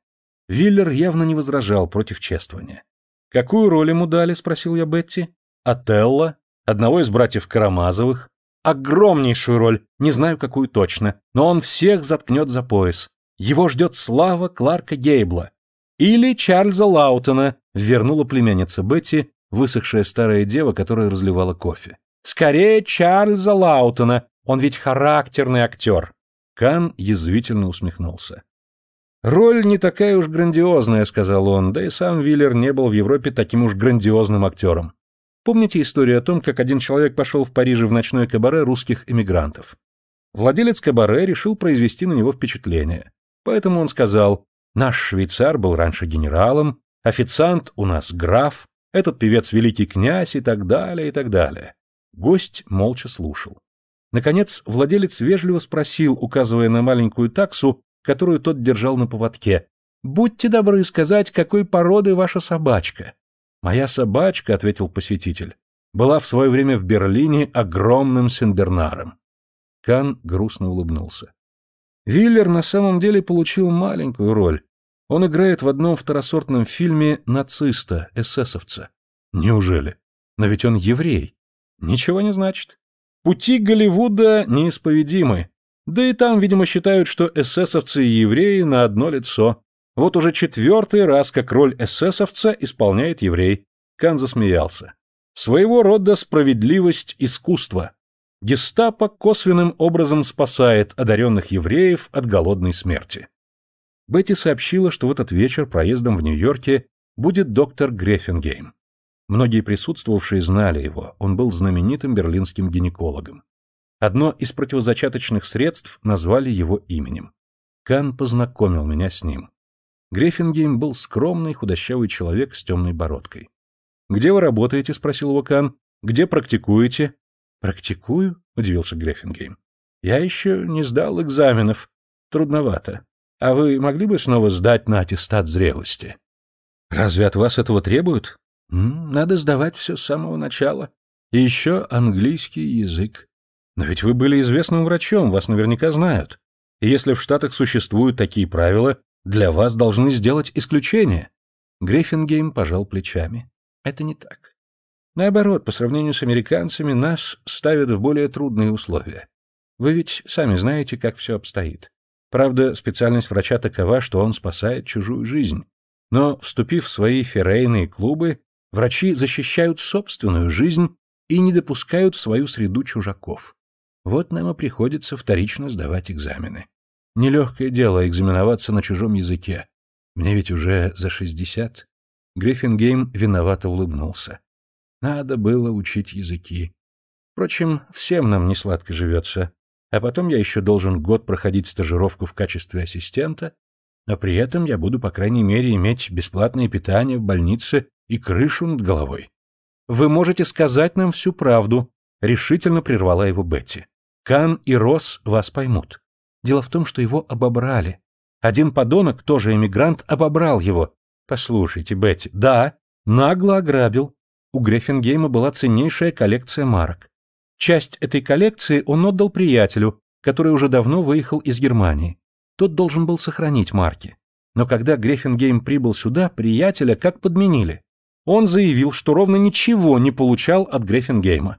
Виллер явно не возражал против чествования. «Какую роль ему дали?» — спросил я Бетти. «Отелло? Одного из братьев Карамазовых?» «Огромнейшую роль! Не знаю, какую точно, но он всех заткнет за пояс. Его ждет слава Кларка Гейбла. Или Чарльза Лаутона, вернула племянница Бетти, высохшая старая дева, которая разливала кофе. Скорее Чарльза Лаутона, он ведь характерный актер. Кан язвительно усмехнулся. «Роль не такая уж грандиозная», — сказал он, да и сам Виллер не был в Европе таким уж грандиозным актером. Помните историю о том, как один человек пошел в Париже в ночное кабаре русских эмигрантов? Владелец кабаре решил произвести на него впечатление. Поэтому он сказал Наш швейцар был раньше генералом, официант у нас граф, этот певец великий князь и так далее, и так далее. Гость молча слушал. Наконец, владелец вежливо спросил, указывая на маленькую таксу, которую тот держал на поводке, «Будьте добры сказать, какой породы ваша собачка?» «Моя собачка», — ответил посетитель, — «была в свое время в Берлине огромным сендернаром». Кан грустно улыбнулся. Виллер на самом деле получил маленькую роль. Он играет в одном второсортном фильме нациста, эсэсовца. Неужели? Но ведь он еврей. Ничего не значит. Пути Голливуда неисповедимы. Да и там, видимо, считают, что эсэсовцы и евреи на одно лицо. Вот уже четвертый раз, как роль эсэсовца исполняет еврей. Кан засмеялся. Своего рода справедливость искусства гестапо косвенным образом спасает одаренных евреев от голодной смерти. Бетти сообщила, что в этот вечер проездом в Нью-Йорке будет доктор Греффингейм. Многие присутствовавшие знали его, он был знаменитым берлинским гинекологом. Одно из противозачаточных средств назвали его именем. Кан познакомил меня с ним. Греффингейм был скромный, худощавый человек с темной бородкой. «Где вы работаете?» — спросил его Кан. «Где практикуете?» «Практикую?» — удивился Греффингейм. «Я еще не сдал экзаменов. Трудновато. А вы могли бы снова сдать на аттестат зрелости?» «Разве от вас этого требуют?» «Надо сдавать все с самого начала. И еще английский язык. Но ведь вы были известным врачом, вас наверняка знают. И если в Штатах существуют такие правила, для вас должны сделать исключение». Греффингейм пожал плечами. «Это не так. Наоборот, по сравнению с американцами, нас ставят в более трудные условия. Вы ведь сами знаете, как все обстоит. Правда, специальность врача такова, что он спасает чужую жизнь. Но, вступив в свои феррейные клубы, врачи защищают собственную жизнь и не допускают в свою среду чужаков. Вот нам и приходится вторично сдавать экзамены. Нелегкое дело экзаменоваться на чужом языке. Мне ведь уже за шестьдесят. Гриффингейм виновато улыбнулся. Надо было учить языки. Впрочем, всем нам не сладко живется. А потом я еще должен год проходить стажировку в качестве ассистента, но при этом я буду, по крайней мере, иметь бесплатное питание в больнице и крышу над головой. «Вы можете сказать нам всю правду», — решительно прервала его Бетти. «Кан и Росс вас поймут. Дело в том, что его обобрали. Один подонок, тоже эмигрант, обобрал его. Послушайте, Бетти, да, нагло ограбил, у Греффингейма была ценнейшая коллекция марок. Часть этой коллекции он отдал приятелю, который уже давно выехал из Германии. Тот должен был сохранить марки. Но когда Греффингейм прибыл сюда, приятеля как подменили. Он заявил, что ровно ничего не получал от Греффингейма.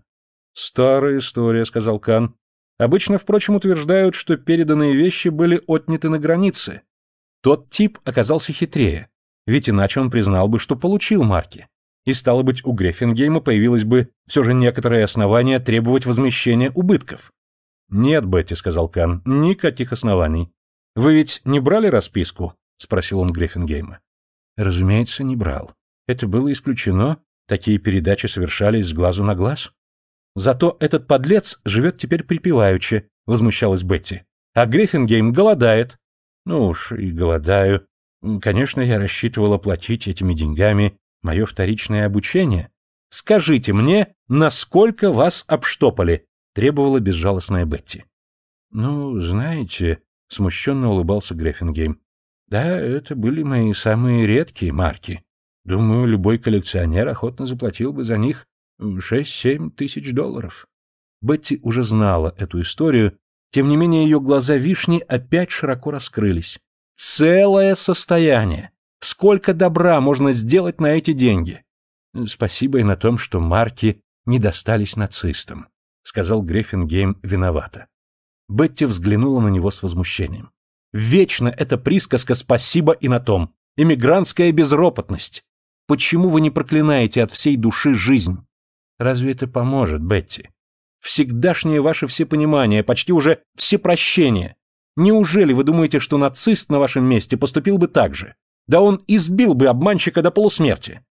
«Старая история», — сказал Кан. «Обычно, впрочем, утверждают, что переданные вещи были отняты на границе. Тот тип оказался хитрее, ведь иначе он признал бы, что получил марки и, стало быть, у Греффингейма появилось бы все же некоторое основание требовать возмещения убытков. «Нет, Бетти», — сказал Кан, — «никаких оснований». «Вы ведь не брали расписку?» — спросил он Греффингейма. «Разумеется, не брал. Это было исключено. Такие передачи совершались с глазу на глаз». «Зато этот подлец живет теперь припеваючи», — возмущалась Бетти. «А Греффингейм голодает». «Ну уж и голодаю. Конечно, я рассчитывала платить этими деньгами Мое вторичное обучение? Скажите мне, насколько вас обштопали? Требовала безжалостная Бетти. Ну, знаете, смущенно улыбался Греффингейм. Да, это были мои самые редкие марки. Думаю, любой коллекционер охотно заплатил бы за них шесть-семь тысяч долларов. Бетти уже знала эту историю, тем не менее ее глаза вишни опять широко раскрылись. Целое состояние! Сколько добра можно сделать на эти деньги? Спасибо и на том, что марки не достались нацистам, сказал Греффингейм виновато. Бетти взглянула на него с возмущением. Вечно эта присказка «спасибо и на том». Иммигрантская безропотность. Почему вы не проклинаете от всей души жизнь? Разве это поможет, Бетти? Всегдашнее ваше всепонимание, почти уже всепрощение. Неужели вы думаете, что нацист на вашем месте поступил бы так же? Да он избил бы обманщика до полусмерти.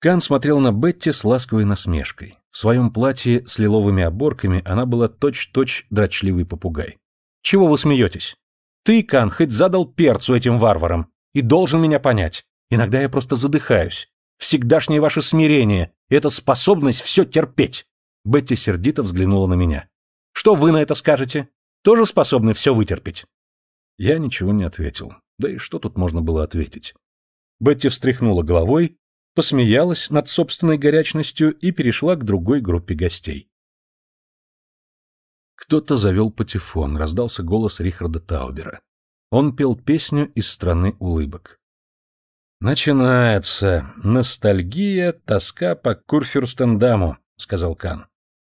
Кан смотрел на Бетти с ласковой насмешкой. В своем платье с лиловыми оборками она была точь-точь дрочливый попугай. «Чего вы смеетесь? Ты, Кан, хоть задал перцу этим варварам, и должен меня понять. Иногда я просто задыхаюсь. Всегдашнее ваше смирение — это способность все терпеть!» Бетти сердито взглянула на меня. «Что вы на это скажете? Тоже способны все вытерпеть?» Я ничего не ответил. Да и что тут можно было ответить? Бетти встряхнула головой, посмеялась над собственной горячностью и перешла к другой группе гостей. Кто-то завел патефон, раздался голос Рихарда Таубера. Он пел песню из страны улыбок. «Начинается. Ностальгия, тоска по Курфюрстендаму», — сказал Кан.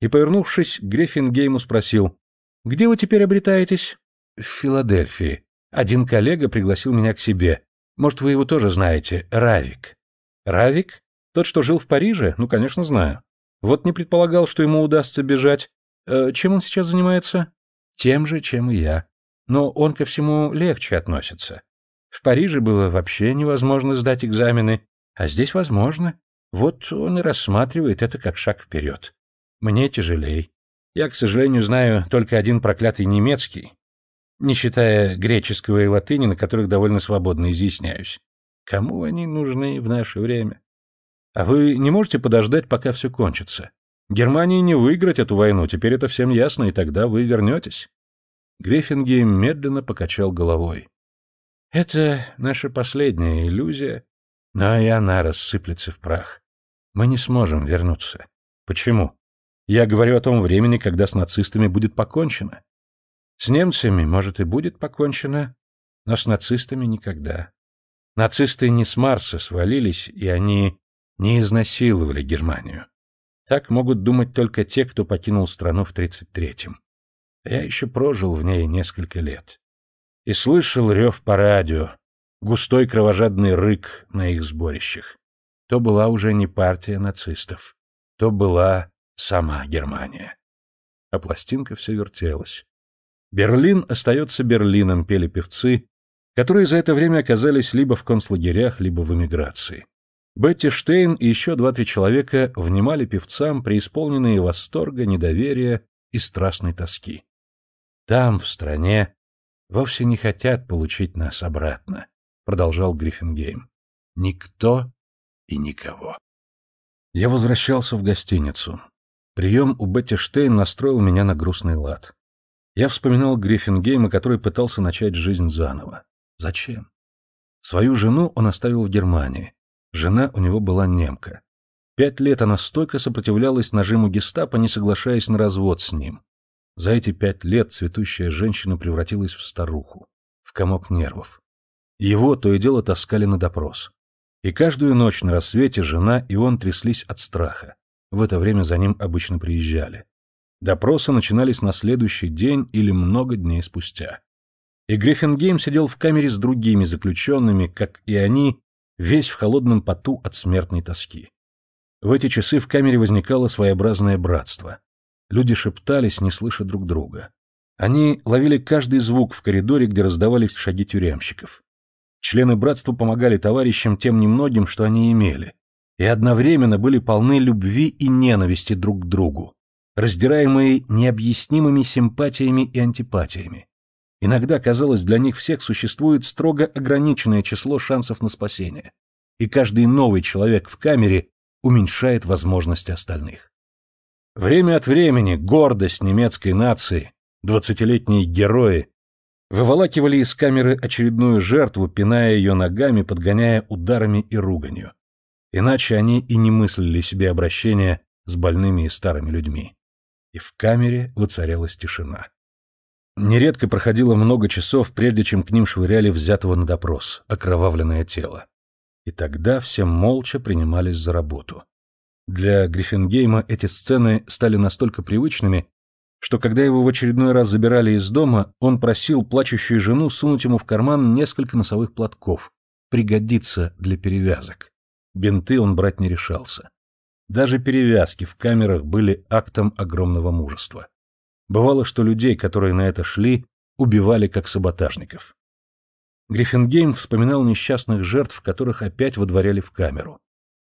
И, повернувшись, Греффингейму спросил, «Где вы теперь обретаетесь?» «В Филадельфии», один коллега пригласил меня к себе. Может, вы его тоже знаете, Равик. Равик? Тот, что жил в Париже? Ну, конечно, знаю. Вот не предполагал, что ему удастся бежать. Э, чем он сейчас занимается? Тем же, чем и я. Но он ко всему легче относится. В Париже было вообще невозможно сдать экзамены, а здесь возможно. Вот он и рассматривает это как шаг вперед. Мне тяжелей. Я, к сожалению, знаю только один проклятый немецкий, не считая греческого и латыни, на которых довольно свободно изъясняюсь. Кому они нужны в наше время? А вы не можете подождать, пока все кончится? Германии не выиграть эту войну, теперь это всем ясно, и тогда вы вернетесь. Гриффинги медленно покачал головой. Это наша последняя иллюзия, но и она рассыплется в прах. Мы не сможем вернуться. Почему? Я говорю о том времени, когда с нацистами будет покончено. С немцами, может, и будет покончено, но с нацистами никогда. Нацисты не с Марса свалились, и они не изнасиловали Германию. Так могут думать только те, кто покинул страну в 33-м. Я еще прожил в ней несколько лет. И слышал рев по радио, густой кровожадный рык на их сборищах. То была уже не партия нацистов, то была сама Германия. А пластинка все вертелась. Берлин остается Берлином, пели певцы, которые за это время оказались либо в концлагерях, либо в эмиграции. Бетти Штейн и еще два-три человека внимали певцам, преисполненные восторга, недоверия и страстной тоски. «Там, в стране, вовсе не хотят получить нас обратно», — продолжал Гриффингейм. «Никто и никого». Я возвращался в гостиницу. Прием у Бетти Штейн настроил меня на грустный лад. Я вспоминал Гриффингейма, который пытался начать жизнь заново. Зачем? Свою жену он оставил в Германии. Жена у него была немка. Пять лет она стойко сопротивлялась нажиму гестапо, не соглашаясь на развод с ним. За эти пять лет цветущая женщина превратилась в старуху, в комок нервов. Его то и дело таскали на допрос. И каждую ночь на рассвете жена и он тряслись от страха. В это время за ним обычно приезжали. Допросы начинались на следующий день или много дней спустя. И Гриффингейм сидел в камере с другими заключенными, как и они, весь в холодном поту от смертной тоски. В эти часы в камере возникало своеобразное братство. Люди шептались, не слыша друг друга. Они ловили каждый звук в коридоре, где раздавались шаги тюремщиков. Члены братства помогали товарищам тем немногим, что они имели, и одновременно были полны любви и ненависти друг к другу раздираемые необъяснимыми симпатиями и антипатиями. Иногда, казалось, для них всех существует строго ограниченное число шансов на спасение, и каждый новый человек в камере уменьшает возможности остальных. Время от времени гордость немецкой нации, двадцатилетние герои, выволакивали из камеры очередную жертву, пиная ее ногами, подгоняя ударами и руганью. Иначе они и не мыслили себе обращения с больными и старыми людьми и в камере воцарялась тишина. Нередко проходило много часов, прежде чем к ним швыряли взятого на допрос, окровавленное тело. И тогда все молча принимались за работу. Для Гриффингейма эти сцены стали настолько привычными, что когда его в очередной раз забирали из дома, он просил плачущую жену сунуть ему в карман несколько носовых платков, пригодится для перевязок. Бинты он брать не решался. Даже перевязки в камерах были актом огромного мужества. Бывало, что людей, которые на это шли, убивали как саботажников. Гриффингейм вспоминал несчастных жертв, которых опять водворяли в камеру.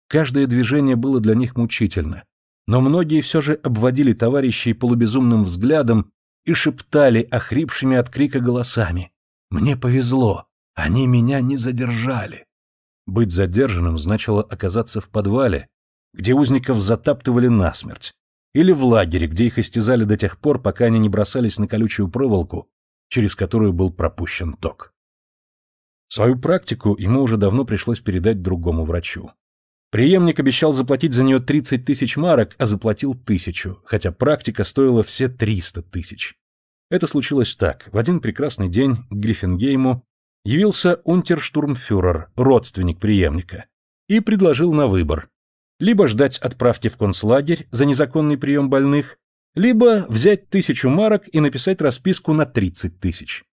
Каждое движение было для них мучительно, но многие все же обводили товарищей полубезумным взглядом и шептали охрипшими от крика голосами. «Мне повезло! Они меня не задержали!» Быть задержанным значило оказаться в подвале, где узников затаптывали насмерть, или в лагере, где их истязали до тех пор, пока они не бросались на колючую проволоку, через которую был пропущен ток. Свою практику ему уже давно пришлось передать другому врачу. Приемник обещал заплатить за нее 30 тысяч марок, а заплатил тысячу, хотя практика стоила все 300 тысяч. Это случилось так. В один прекрасный день к Гриффингейму явился унтерштурмфюрер, родственник преемника, и предложил на выбор либо ждать отправки в концлагерь за незаконный прием больных, либо взять тысячу марок и написать расписку на 30 тысяч.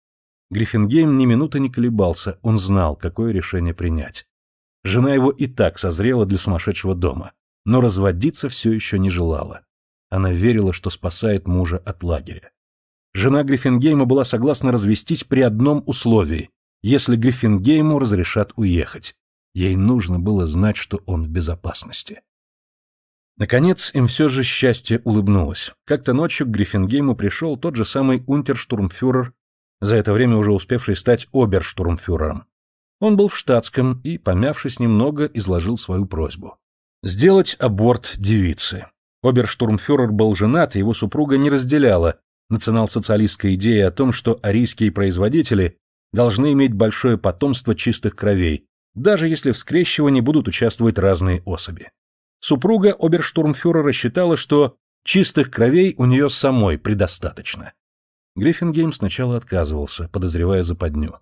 Гриффингейм ни минуты не колебался, он знал, какое решение принять. Жена его и так созрела для сумасшедшего дома, но разводиться все еще не желала. Она верила, что спасает мужа от лагеря. Жена Гриффингейма была согласна развестись при одном условии, если Гриффингейму разрешат уехать. Ей нужно было знать, что он в безопасности. Наконец, им все же счастье улыбнулось. Как-то ночью к Гриффингейму пришел тот же самый унтерштурмфюрер, за это время уже успевший стать оберштурмфюрером. Он был в штатском и, помявшись немного, изложил свою просьбу. Сделать аборт девицы. Оберштурмфюрер был женат, и его супруга не разделяла национал-социалистской идеи о том, что арийские производители должны иметь большое потомство чистых кровей, даже если в скрещивании будут участвовать разные особи. Супруга оберштурмфюрера считала, что чистых кровей у нее самой предостаточно. Гриффингейм сначала отказывался, подозревая западню.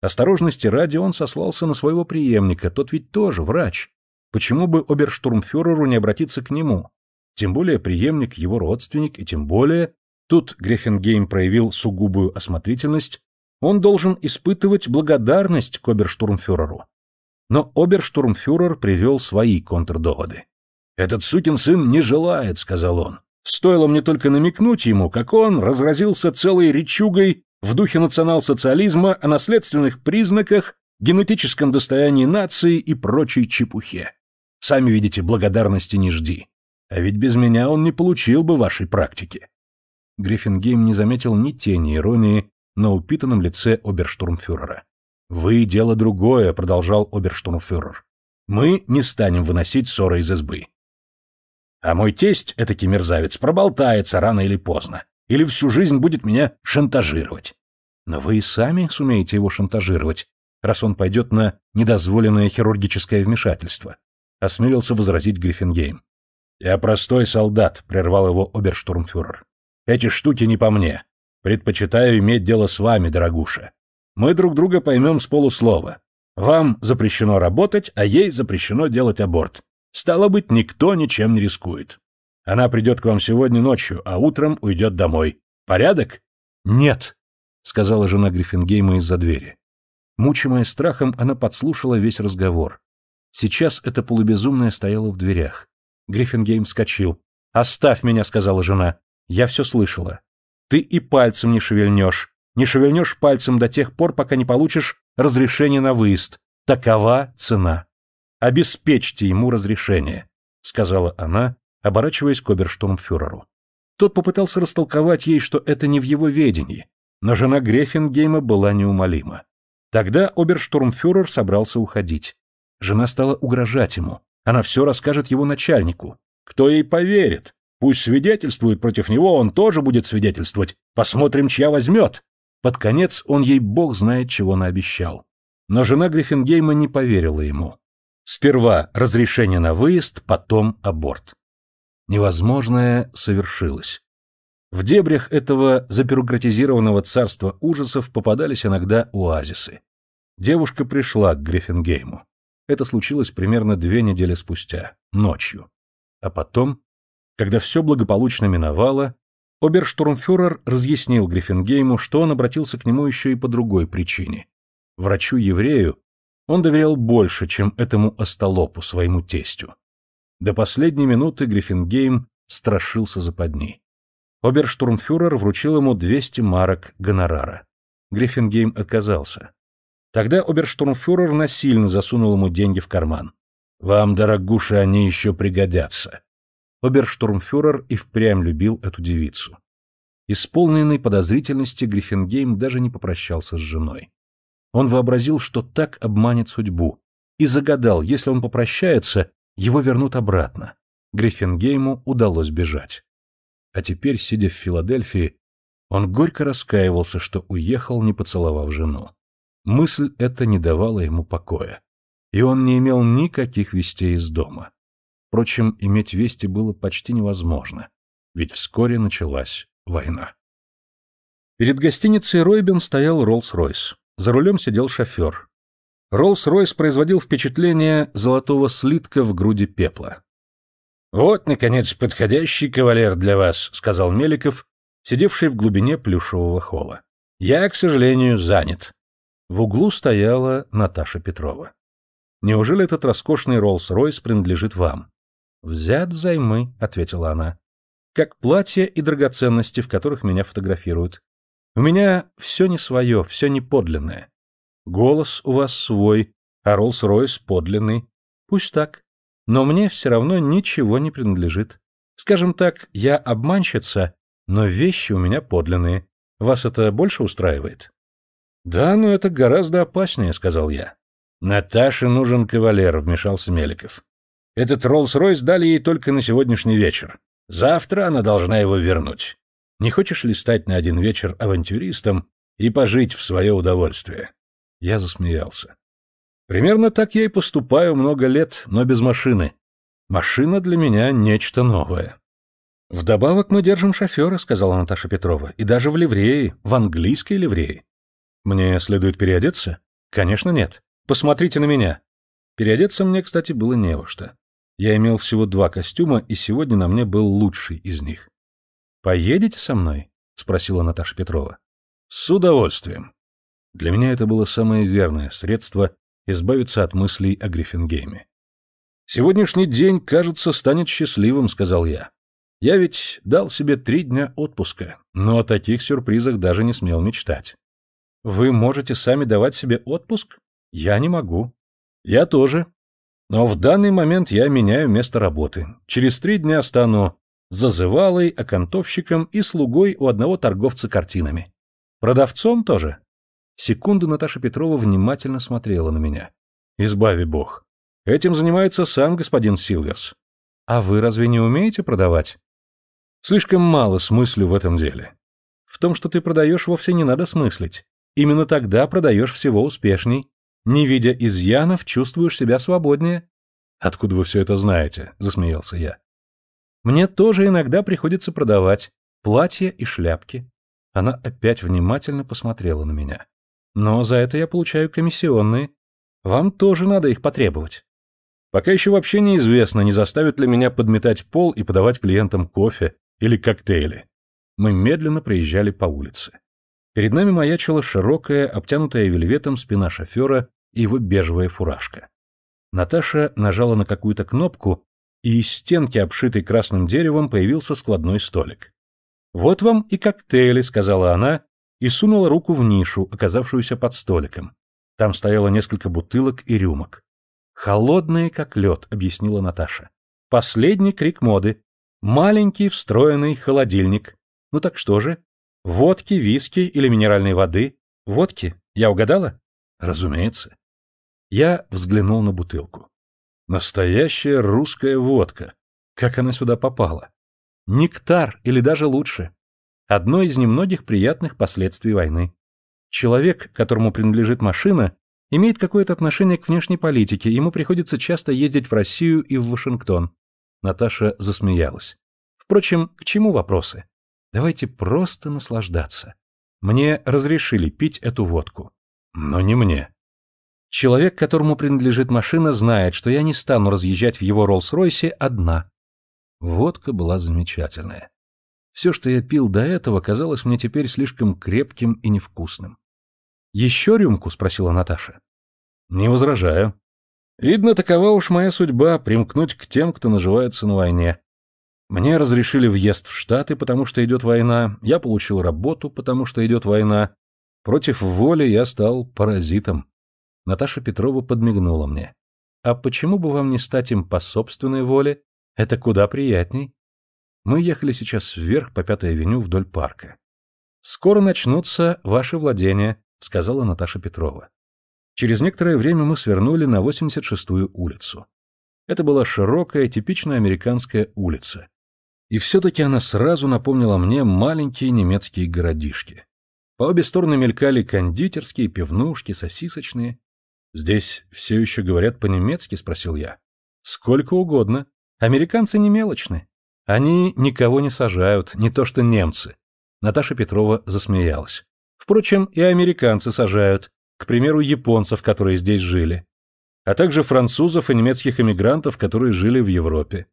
Осторожности ради он сослался на своего преемника, тот ведь тоже врач. Почему бы оберштурмфюреру не обратиться к нему? Тем более преемник его родственник, и тем более... Тут Гриффингейм проявил сугубую осмотрительность. Он должен испытывать благодарность к оберштурмфюреру. Но оберштурмфюрер привел свои контрдоводы. «Этот сукин сын не желает», — сказал он. «Стоило мне только намекнуть ему, как он разразился целой речугой в духе национал-социализма о наследственных признаках, генетическом достоянии нации и прочей чепухе. Сами видите, благодарности не жди. А ведь без меня он не получил бы вашей практики». Гриффингейм не заметил ни тени иронии на упитанном лице оберштурмфюрера. «Вы — дело другое», — продолжал оберштурмфюрер. «Мы не станем выносить ссоры из избы». «А мой тесть, этакий мерзавец, проболтается рано или поздно, или всю жизнь будет меня шантажировать». «Но вы и сами сумеете его шантажировать, раз он пойдет на недозволенное хирургическое вмешательство», — осмелился возразить Гриффингейм. «Я простой солдат», — прервал его оберштурмфюрер. «Эти штуки не по мне. Предпочитаю иметь дело с вами, дорогуша. Мы друг друга поймем с полуслова. Вам запрещено работать, а ей запрещено делать аборт. Стало быть, никто ничем не рискует. Она придет к вам сегодня ночью, а утром уйдет домой. Порядок? Нет, сказала жена Гриффингейма из-за двери. Мучимая страхом, она подслушала весь разговор. Сейчас эта полубезумная стояла в дверях. Гриффингейм вскочил. «Оставь меня», — сказала жена. «Я все слышала. Ты и пальцем не шевельнешь не шевельнешь пальцем до тех пор, пока не получишь разрешение на выезд. Такова цена. Обеспечьте ему разрешение, сказала она, оборачиваясь к оберштурмфюреру. Тот попытался растолковать ей, что это не в его ведении, но жена Греффингейма была неумолима. Тогда оберштурмфюрер собрался уходить. Жена стала угрожать ему. Она все расскажет его начальнику. Кто ей поверит? Пусть свидетельствует против него, он тоже будет свидетельствовать. Посмотрим, чья возьмет. Под конец он ей бог знает чего наобещал. Но жена Гриффингейма не поверила ему. Сперва разрешение на выезд, потом аборт. Невозможное совершилось. В дебрях этого забюрократизированного царства ужасов попадались иногда оазисы. Девушка пришла к Гриффингейму. Это случилось примерно две недели спустя, ночью. А потом, когда все благополучно миновало, Оберштурмфюрер разъяснил Гриффингейму, что он обратился к нему еще и по другой причине. Врачу-еврею он доверял больше, чем этому остолопу, своему тестю. До последней минуты Гриффингейм страшился западни. Оберштурмфюрер вручил ему 200 марок гонорара. Гриффингейм отказался. Тогда оберштурмфюрер насильно засунул ему деньги в карман. «Вам, дорогуша, они еще пригодятся. Оберштурмфюрер и впрямь любил эту девицу. Исполненный подозрительности, Гриффингейм даже не попрощался с женой. Он вообразил, что так обманет судьбу, и загадал, если он попрощается, его вернут обратно. Гриффингейму удалось бежать. А теперь, сидя в Филадельфии, он горько раскаивался, что уехал, не поцеловав жену. Мысль эта не давала ему покоя, и он не имел никаких вестей из дома. Впрочем, иметь вести было почти невозможно, ведь вскоре началась война. Перед гостиницей Ройбин стоял Роллс-Ройс. За рулем сидел шофер. Роллс-Ройс производил впечатление золотого слитка в груди пепла. «Вот, наконец, подходящий кавалер для вас», — сказал Меликов, сидевший в глубине плюшевого холла. «Я, к сожалению, занят». В углу стояла Наташа Петрова. «Неужели этот роскошный Роллс-Ройс принадлежит вам?» «Взят взаймы», — ответила она. «Как платье и драгоценности, в которых меня фотографируют. У меня все не свое, все не подлинное. Голос у вас свой, а Роллс-Ройс подлинный. Пусть так. Но мне все равно ничего не принадлежит. Скажем так, я обманщица, но вещи у меня подлинные. Вас это больше устраивает?» «Да, но это гораздо опаснее», — сказал я. «Наташе нужен кавалер», — вмешался Меликов. Этот Роллс-Ройс дали ей только на сегодняшний вечер. Завтра она должна его вернуть. Не хочешь ли стать на один вечер авантюристом и пожить в свое удовольствие?» Я засмеялся. «Примерно так я и поступаю много лет, но без машины. Машина для меня нечто новое». «Вдобавок мы держим шофера», — сказала Наташа Петрова, — «и даже в ливреи, в английской ливреи». «Мне следует переодеться?» «Конечно нет. Посмотрите на меня». Переодеться мне, кстати, было не во что. Я имел всего два костюма, и сегодня на мне был лучший из них. «Поедете со мной?» — спросила Наташа Петрова. «С удовольствием». Для меня это было самое верное средство избавиться от мыслей о Гриффингейме. «Сегодняшний день, кажется, станет счастливым», — сказал я. «Я ведь дал себе три дня отпуска, но о таких сюрпризах даже не смел мечтать». «Вы можете сами давать себе отпуск? Я не могу». «Я тоже», но в данный момент я меняю место работы. Через три дня стану зазывалой, окантовщиком и слугой у одного торговца картинами. Продавцом тоже. Секунду Наташа Петрова внимательно смотрела на меня. Избави бог. Этим занимается сам господин Силверс. А вы разве не умеете продавать? Слишком мало смыслю в этом деле. В том, что ты продаешь, вовсе не надо смыслить. Именно тогда продаешь всего успешней. Не видя изъянов, чувствуешь себя свободнее. Откуда вы все это знаете? Засмеялся я. Мне тоже иногда приходится продавать платья и шляпки. Она опять внимательно посмотрела на меня. Но за это я получаю комиссионные. Вам тоже надо их потребовать. Пока еще вообще неизвестно, не заставят ли меня подметать пол и подавать клиентам кофе или коктейли. Мы медленно проезжали по улице. Перед нами маячила широкая, обтянутая вельветом спина шофера и его бежевая фуражка. Наташа нажала на какую-то кнопку, и из стенки, обшитой красным деревом, появился складной столик. «Вот вам и коктейли», — сказала она, и сунула руку в нишу, оказавшуюся под столиком. Там стояло несколько бутылок и рюмок. «Холодные, как лед», — объяснила Наташа. «Последний крик моды. Маленький встроенный холодильник. Ну так что же, Водки, виски или минеральной воды? Водки? Я угадала? Разумеется. Я взглянул на бутылку. Настоящая русская водка. Как она сюда попала? Нектар или даже лучше. Одно из немногих приятных последствий войны. Человек, которому принадлежит машина, имеет какое-то отношение к внешней политике, ему приходится часто ездить в Россию и в Вашингтон. Наташа засмеялась. Впрочем, к чему вопросы? Давайте просто наслаждаться. Мне разрешили пить эту водку. Но не мне. Человек, которому принадлежит машина, знает, что я не стану разъезжать в его Роллс-Ройсе одна. Водка была замечательная. Все, что я пил до этого, казалось мне теперь слишком крепким и невкусным. «Еще рюмку?» — спросила Наташа. «Не возражаю. Видно, такова уж моя судьба — примкнуть к тем, кто наживается на войне. Мне разрешили въезд в Штаты, потому что идет война, я получил работу, потому что идет война. Против воли я стал паразитом. Наташа Петрова подмигнула мне. «А почему бы вам не стать им по собственной воле? Это куда приятней». Мы ехали сейчас вверх по Пятой авеню вдоль парка. «Скоро начнутся ваши владения», — сказала Наташа Петрова. Через некоторое время мы свернули на 86-ю улицу. Это была широкая, типичная американская улица. И все-таки она сразу напомнила мне маленькие немецкие городишки. По обе стороны мелькали кондитерские, пивнушки, сосисочные. «Здесь все еще говорят по-немецки?» — спросил я. «Сколько угодно. Американцы не мелочны. Они никого не сажают, не то что немцы». Наташа Петрова засмеялась. «Впрочем, и американцы сажают, к примеру, японцев, которые здесь жили, а также французов и немецких эмигрантов, которые жили в Европе.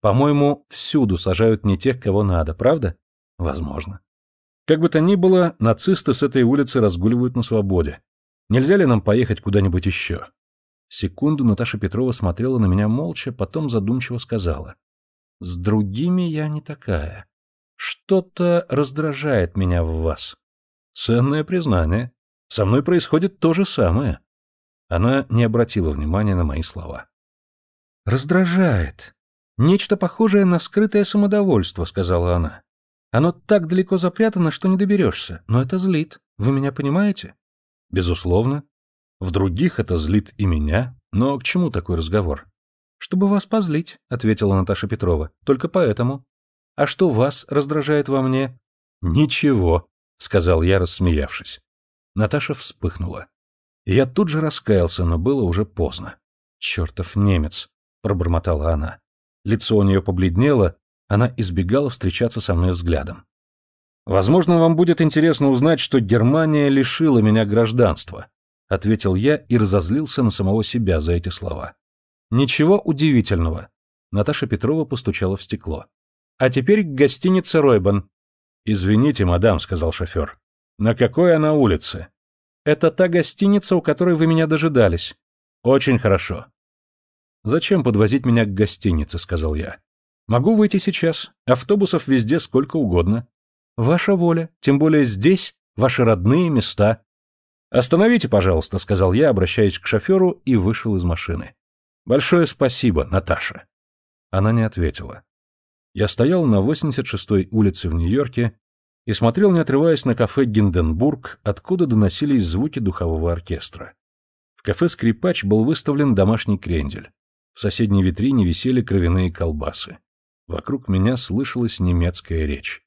По-моему, всюду сажают не тех, кого надо, правда? Возможно. Как бы то ни было, нацисты с этой улицы разгуливают на свободе. Нельзя ли нам поехать куда-нибудь еще? Секунду Наташа Петрова смотрела на меня молча, потом задумчиво сказала. «С другими я не такая. Что-то раздражает меня в вас». «Ценное признание. Со мной происходит то же самое». Она не обратила внимания на мои слова. «Раздражает», «Нечто похожее на скрытое самодовольство», — сказала она. «Оно так далеко запрятано, что не доберешься, но это злит. Вы меня понимаете?» «Безусловно. В других это злит и меня, но к чему такой разговор?» «Чтобы вас позлить», — ответила Наташа Петрова. «Только поэтому». «А что вас раздражает во мне?» «Ничего», — сказал я, рассмеявшись. Наташа вспыхнула. Я тут же раскаялся, но было уже поздно. «Чертов немец», — пробормотала она. Лицо у нее побледнело, она избегала встречаться со мной взглядом. «Возможно, вам будет интересно узнать, что Германия лишила меня гражданства», — ответил я и разозлился на самого себя за эти слова. «Ничего удивительного», — Наташа Петрова постучала в стекло. «А теперь к гостинице Ройбан». «Извините, мадам», — сказал шофер. «На какой она улице?» «Это та гостиница, у которой вы меня дожидались». «Очень хорошо. «Зачем подвозить меня к гостинице?» — сказал я. «Могу выйти сейчас. Автобусов везде сколько угодно. Ваша воля, тем более здесь ваши родные места». «Остановите, пожалуйста», — сказал я, обращаясь к шоферу, и вышел из машины. «Большое спасибо, Наташа». Она не ответила. Я стоял на 86-й улице в Нью-Йорке и смотрел, не отрываясь, на кафе «Гинденбург», откуда доносились звуки духового оркестра. В кафе «Скрипач» был выставлен домашний крендель. В соседней витрине висели кровяные колбасы. Вокруг меня слышалась немецкая речь.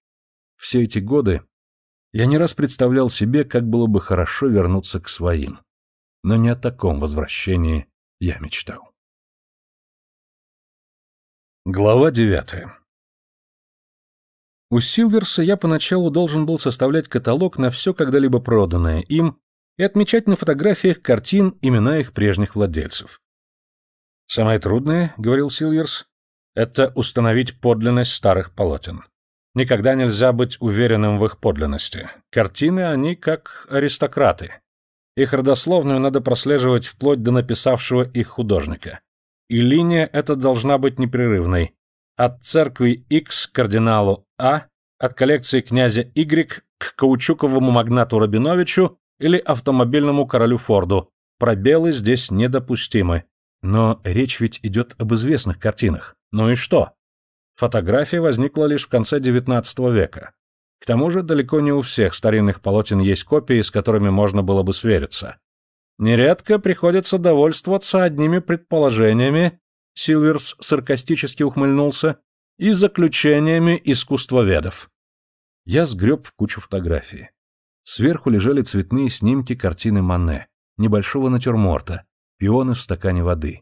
Все эти годы я не раз представлял себе, как было бы хорошо вернуться к своим. Но не о таком возвращении я мечтал. Глава девятая У Силверса я поначалу должен был составлять каталог на все когда-либо проданное им и отмечать на фотографиях картин имена их прежних владельцев. «Самое трудное, — говорил Силверс, — это установить подлинность старых полотен. Никогда нельзя быть уверенным в их подлинности. Картины они как аристократы. Их родословную надо прослеживать вплоть до написавшего их художника. И линия эта должна быть непрерывной. От церкви X к кардиналу А, от коллекции князя Y к каучуковому магнату Рабиновичу или автомобильному королю Форду. Пробелы здесь недопустимы. Но речь ведь идет об известных картинах. Ну и что? Фотография возникла лишь в конце XIX века. К тому же далеко не у всех старинных полотен есть копии, с которыми можно было бы свериться. Нередко приходится довольствоваться одними предположениями, Силверс саркастически ухмыльнулся, и заключениями искусствоведов. Я сгреб в кучу фотографии. Сверху лежали цветные снимки картины Мане, небольшого натюрморта, пионы в стакане воды.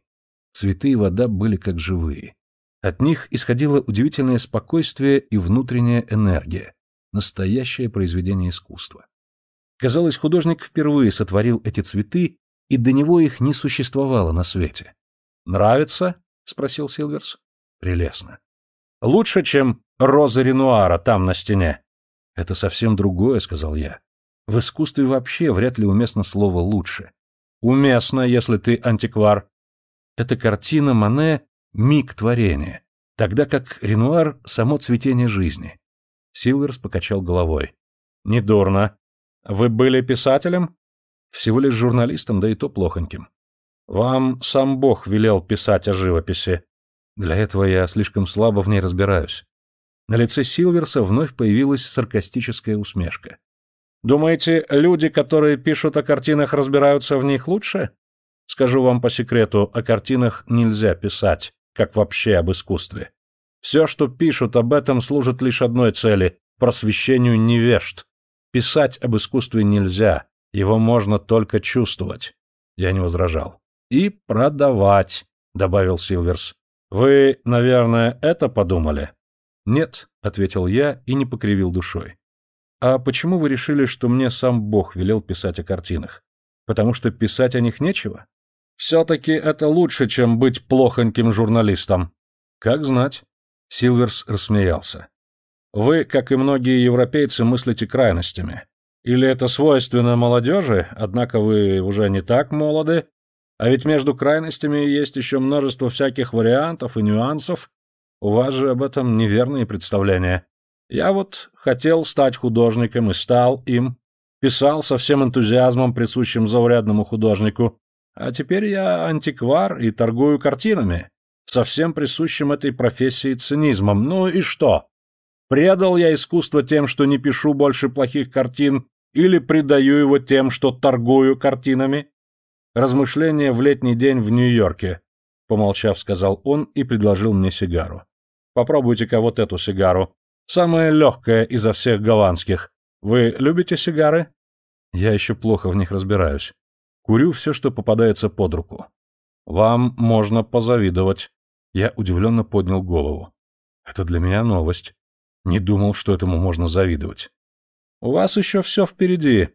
Цветы и вода были как живые. От них исходило удивительное спокойствие и внутренняя энергия, настоящее произведение искусства. Казалось, художник впервые сотворил эти цветы, и до него их не существовало на свете. «Нравится?» — спросил Силверс. «Прелестно. Лучше, чем розы Ренуара там на стене». «Это совсем другое», — сказал я. «В искусстве вообще вряд ли уместно слово «лучше». Уместно, если ты антиквар. Эта картина Мане — миг творения, тогда как Ренуар — само цветение жизни. Силверс покачал головой. Недурно. Вы были писателем? Всего лишь журналистом, да и то плохоньким. Вам сам Бог велел писать о живописи. Для этого я слишком слабо в ней разбираюсь. На лице Силверса вновь появилась саркастическая усмешка. Думаете, люди, которые пишут о картинах, разбираются в них лучше? Скажу вам по секрету, о картинах нельзя писать, как вообще об искусстве. Все, что пишут об этом, служит лишь одной цели – просвещению невежд. Писать об искусстве нельзя, его можно только чувствовать. Я не возражал. И продавать, добавил Силверс. Вы, наверное, это подумали? Нет, ответил я и не покривил душой. «А почему вы решили, что мне сам Бог велел писать о картинах? Потому что писать о них нечего?» «Все-таки это лучше, чем быть плохоньким журналистом». «Как знать». Силверс рассмеялся. «Вы, как и многие европейцы, мыслите крайностями. Или это свойственно молодежи, однако вы уже не так молоды, а ведь между крайностями есть еще множество всяких вариантов и нюансов. У вас же об этом неверные представления. Я вот хотел стать художником и стал им. Писал со всем энтузиазмом, присущим заурядному художнику. А теперь я антиквар и торгую картинами, со всем присущим этой профессии цинизмом. Ну и что? Предал я искусство тем, что не пишу больше плохих картин, или предаю его тем, что торгую картинами? Размышления в летний день в Нью-Йорке, помолчав, сказал он и предложил мне сигару. Попробуйте-ка вот эту сигару. Самая легкая изо всех голландских. Вы любите сигары? Я еще плохо в них разбираюсь. Курю все, что попадается под руку. Вам можно позавидовать. Я удивленно поднял голову. Это для меня новость. Не думал, что этому можно завидовать. У вас еще все впереди.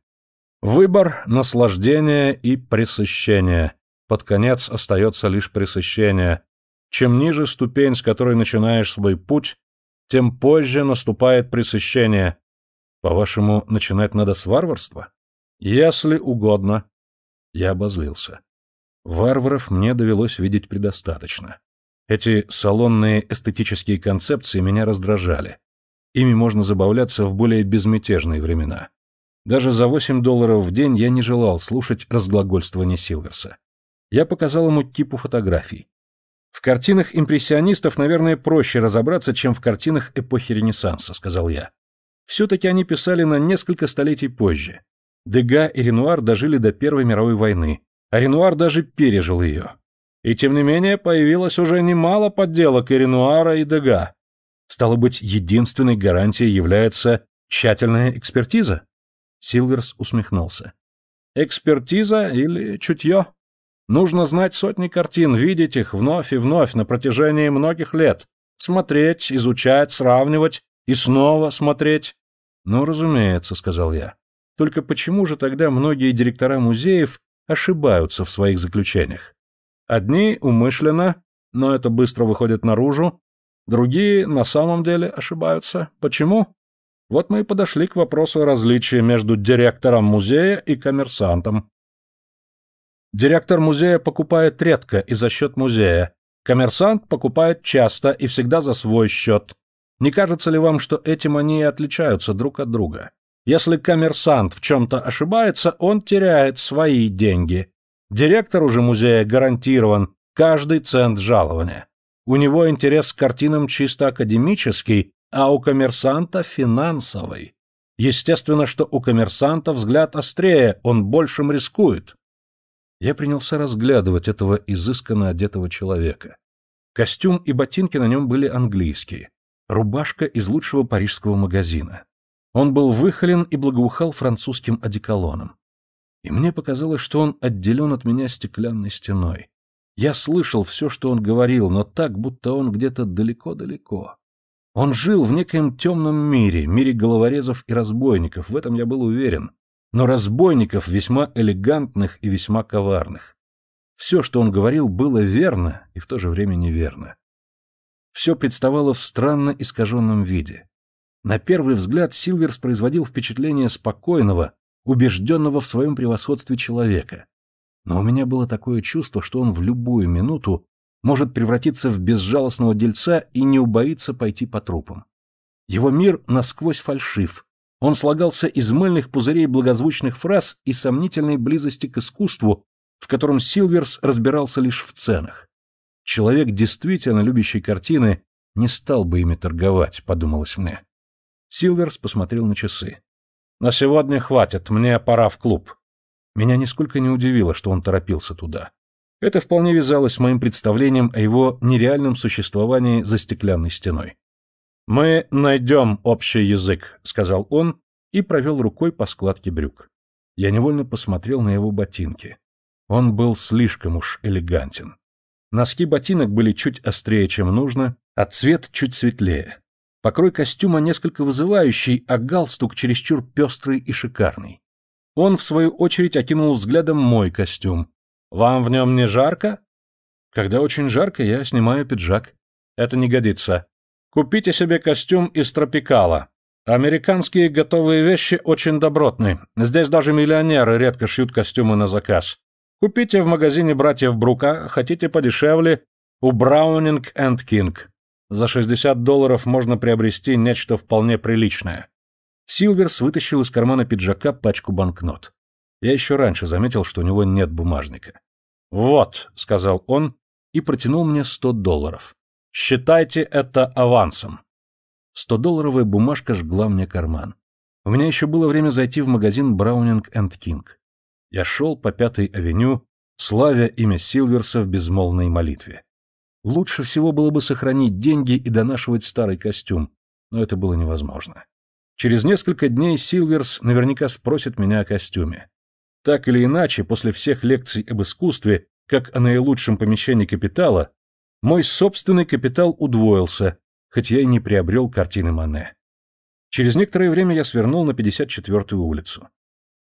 Выбор, наслаждение и пресыщение. Под конец остается лишь пресыщение. Чем ниже ступень, с которой начинаешь свой путь, тем позже наступает пресыщение. По-вашему, начинать надо с варварства? Если угодно. Я обозлился. Варваров мне довелось видеть предостаточно. Эти салонные эстетические концепции меня раздражали. Ими можно забавляться в более безмятежные времена. Даже за 8 долларов в день я не желал слушать разглагольствования Силверса. Я показал ему типу фотографий. В картинах импрессионистов, наверное, проще разобраться, чем в картинах эпохи Ренессанса, сказал я. Все-таки они писали на несколько столетий позже. Дега и Ренуар дожили до Первой мировой войны, а Ренуар даже пережил ее. И тем не менее появилось уже немало подделок и Ренуара, и Дега. Стало быть, единственной гарантией является тщательная экспертиза? Силверс усмехнулся. Экспертиза или чутье? Нужно знать сотни картин, видеть их вновь и вновь на протяжении многих лет, смотреть, изучать, сравнивать и снова смотреть. Ну, разумеется, сказал я. Только почему же тогда многие директора музеев ошибаются в своих заключениях? Одни умышленно, но это быстро выходит наружу, другие на самом деле ошибаются. Почему? Вот мы и подошли к вопросу различия между директором музея и коммерсантом. Директор музея покупает редко и за счет музея. Коммерсант покупает часто и всегда за свой счет. Не кажется ли вам, что этим они и отличаются друг от друга? Если коммерсант в чем-то ошибается, он теряет свои деньги. Директор уже музея гарантирован каждый цент жалования. У него интерес к картинам чисто академический, а у коммерсанта финансовый. Естественно, что у коммерсанта взгляд острее, он большим рискует я принялся разглядывать этого изысканно одетого человека. Костюм и ботинки на нем были английские, рубашка из лучшего парижского магазина. Он был выхолен и благоухал французским одеколоном. И мне показалось, что он отделен от меня стеклянной стеной. Я слышал все, что он говорил, но так, будто он где-то далеко-далеко. Он жил в некоем темном мире, мире головорезов и разбойников, в этом я был уверен, но разбойников весьма элегантных и весьма коварных. Все, что он говорил, было верно и в то же время неверно. Все представало в странно искаженном виде. На первый взгляд Сильверс производил впечатление спокойного, убежденного в своем превосходстве человека. Но у меня было такое чувство, что он в любую минуту может превратиться в безжалостного дельца и не убоится пойти по трупам. Его мир насквозь фальшив, он слагался из мыльных пузырей благозвучных фраз и сомнительной близости к искусству, в котором Сильверс разбирался лишь в ценах. Человек, действительно любящий картины, не стал бы ими торговать, подумалось мне. Сильверс посмотрел на часы. «На сегодня хватит, мне пора в клуб». Меня нисколько не удивило, что он торопился туда. Это вполне вязалось с моим представлением о его нереальном существовании за стеклянной стеной. «Мы найдем общий язык», — сказал он и провел рукой по складке брюк. Я невольно посмотрел на его ботинки. Он был слишком уж элегантен. Носки ботинок были чуть острее, чем нужно, а цвет чуть светлее. Покрой костюма несколько вызывающий, а галстук чересчур пестрый и шикарный. Он, в свою очередь, окинул взглядом мой костюм. «Вам в нем не жарко?» «Когда очень жарко, я снимаю пиджак. Это не годится. Купите себе костюм из тропикала. Американские готовые вещи очень добротны. Здесь даже миллионеры редко шьют костюмы на заказ. Купите в магазине братьев Брука, хотите подешевле, у Браунинг энд Кинг. За 60 долларов можно приобрести нечто вполне приличное. Силверс вытащил из кармана пиджака пачку банкнот. Я еще раньше заметил, что у него нет бумажника. «Вот», — сказал он и протянул мне 100 долларов. Считайте это авансом. 100-долларовая бумажка жгла мне карман. У меня еще было время зайти в магазин Браунинг энд Кинг. Я шел по Пятой авеню, славя имя Силверса в безмолвной молитве. Лучше всего было бы сохранить деньги и донашивать старый костюм, но это было невозможно. Через несколько дней Силверс наверняка спросит меня о костюме. Так или иначе, после всех лекций об искусстве, как о наилучшем помещении капитала, мой собственный капитал удвоился, хотя я и не приобрел картины Мане. Через некоторое время я свернул на 54-ю улицу.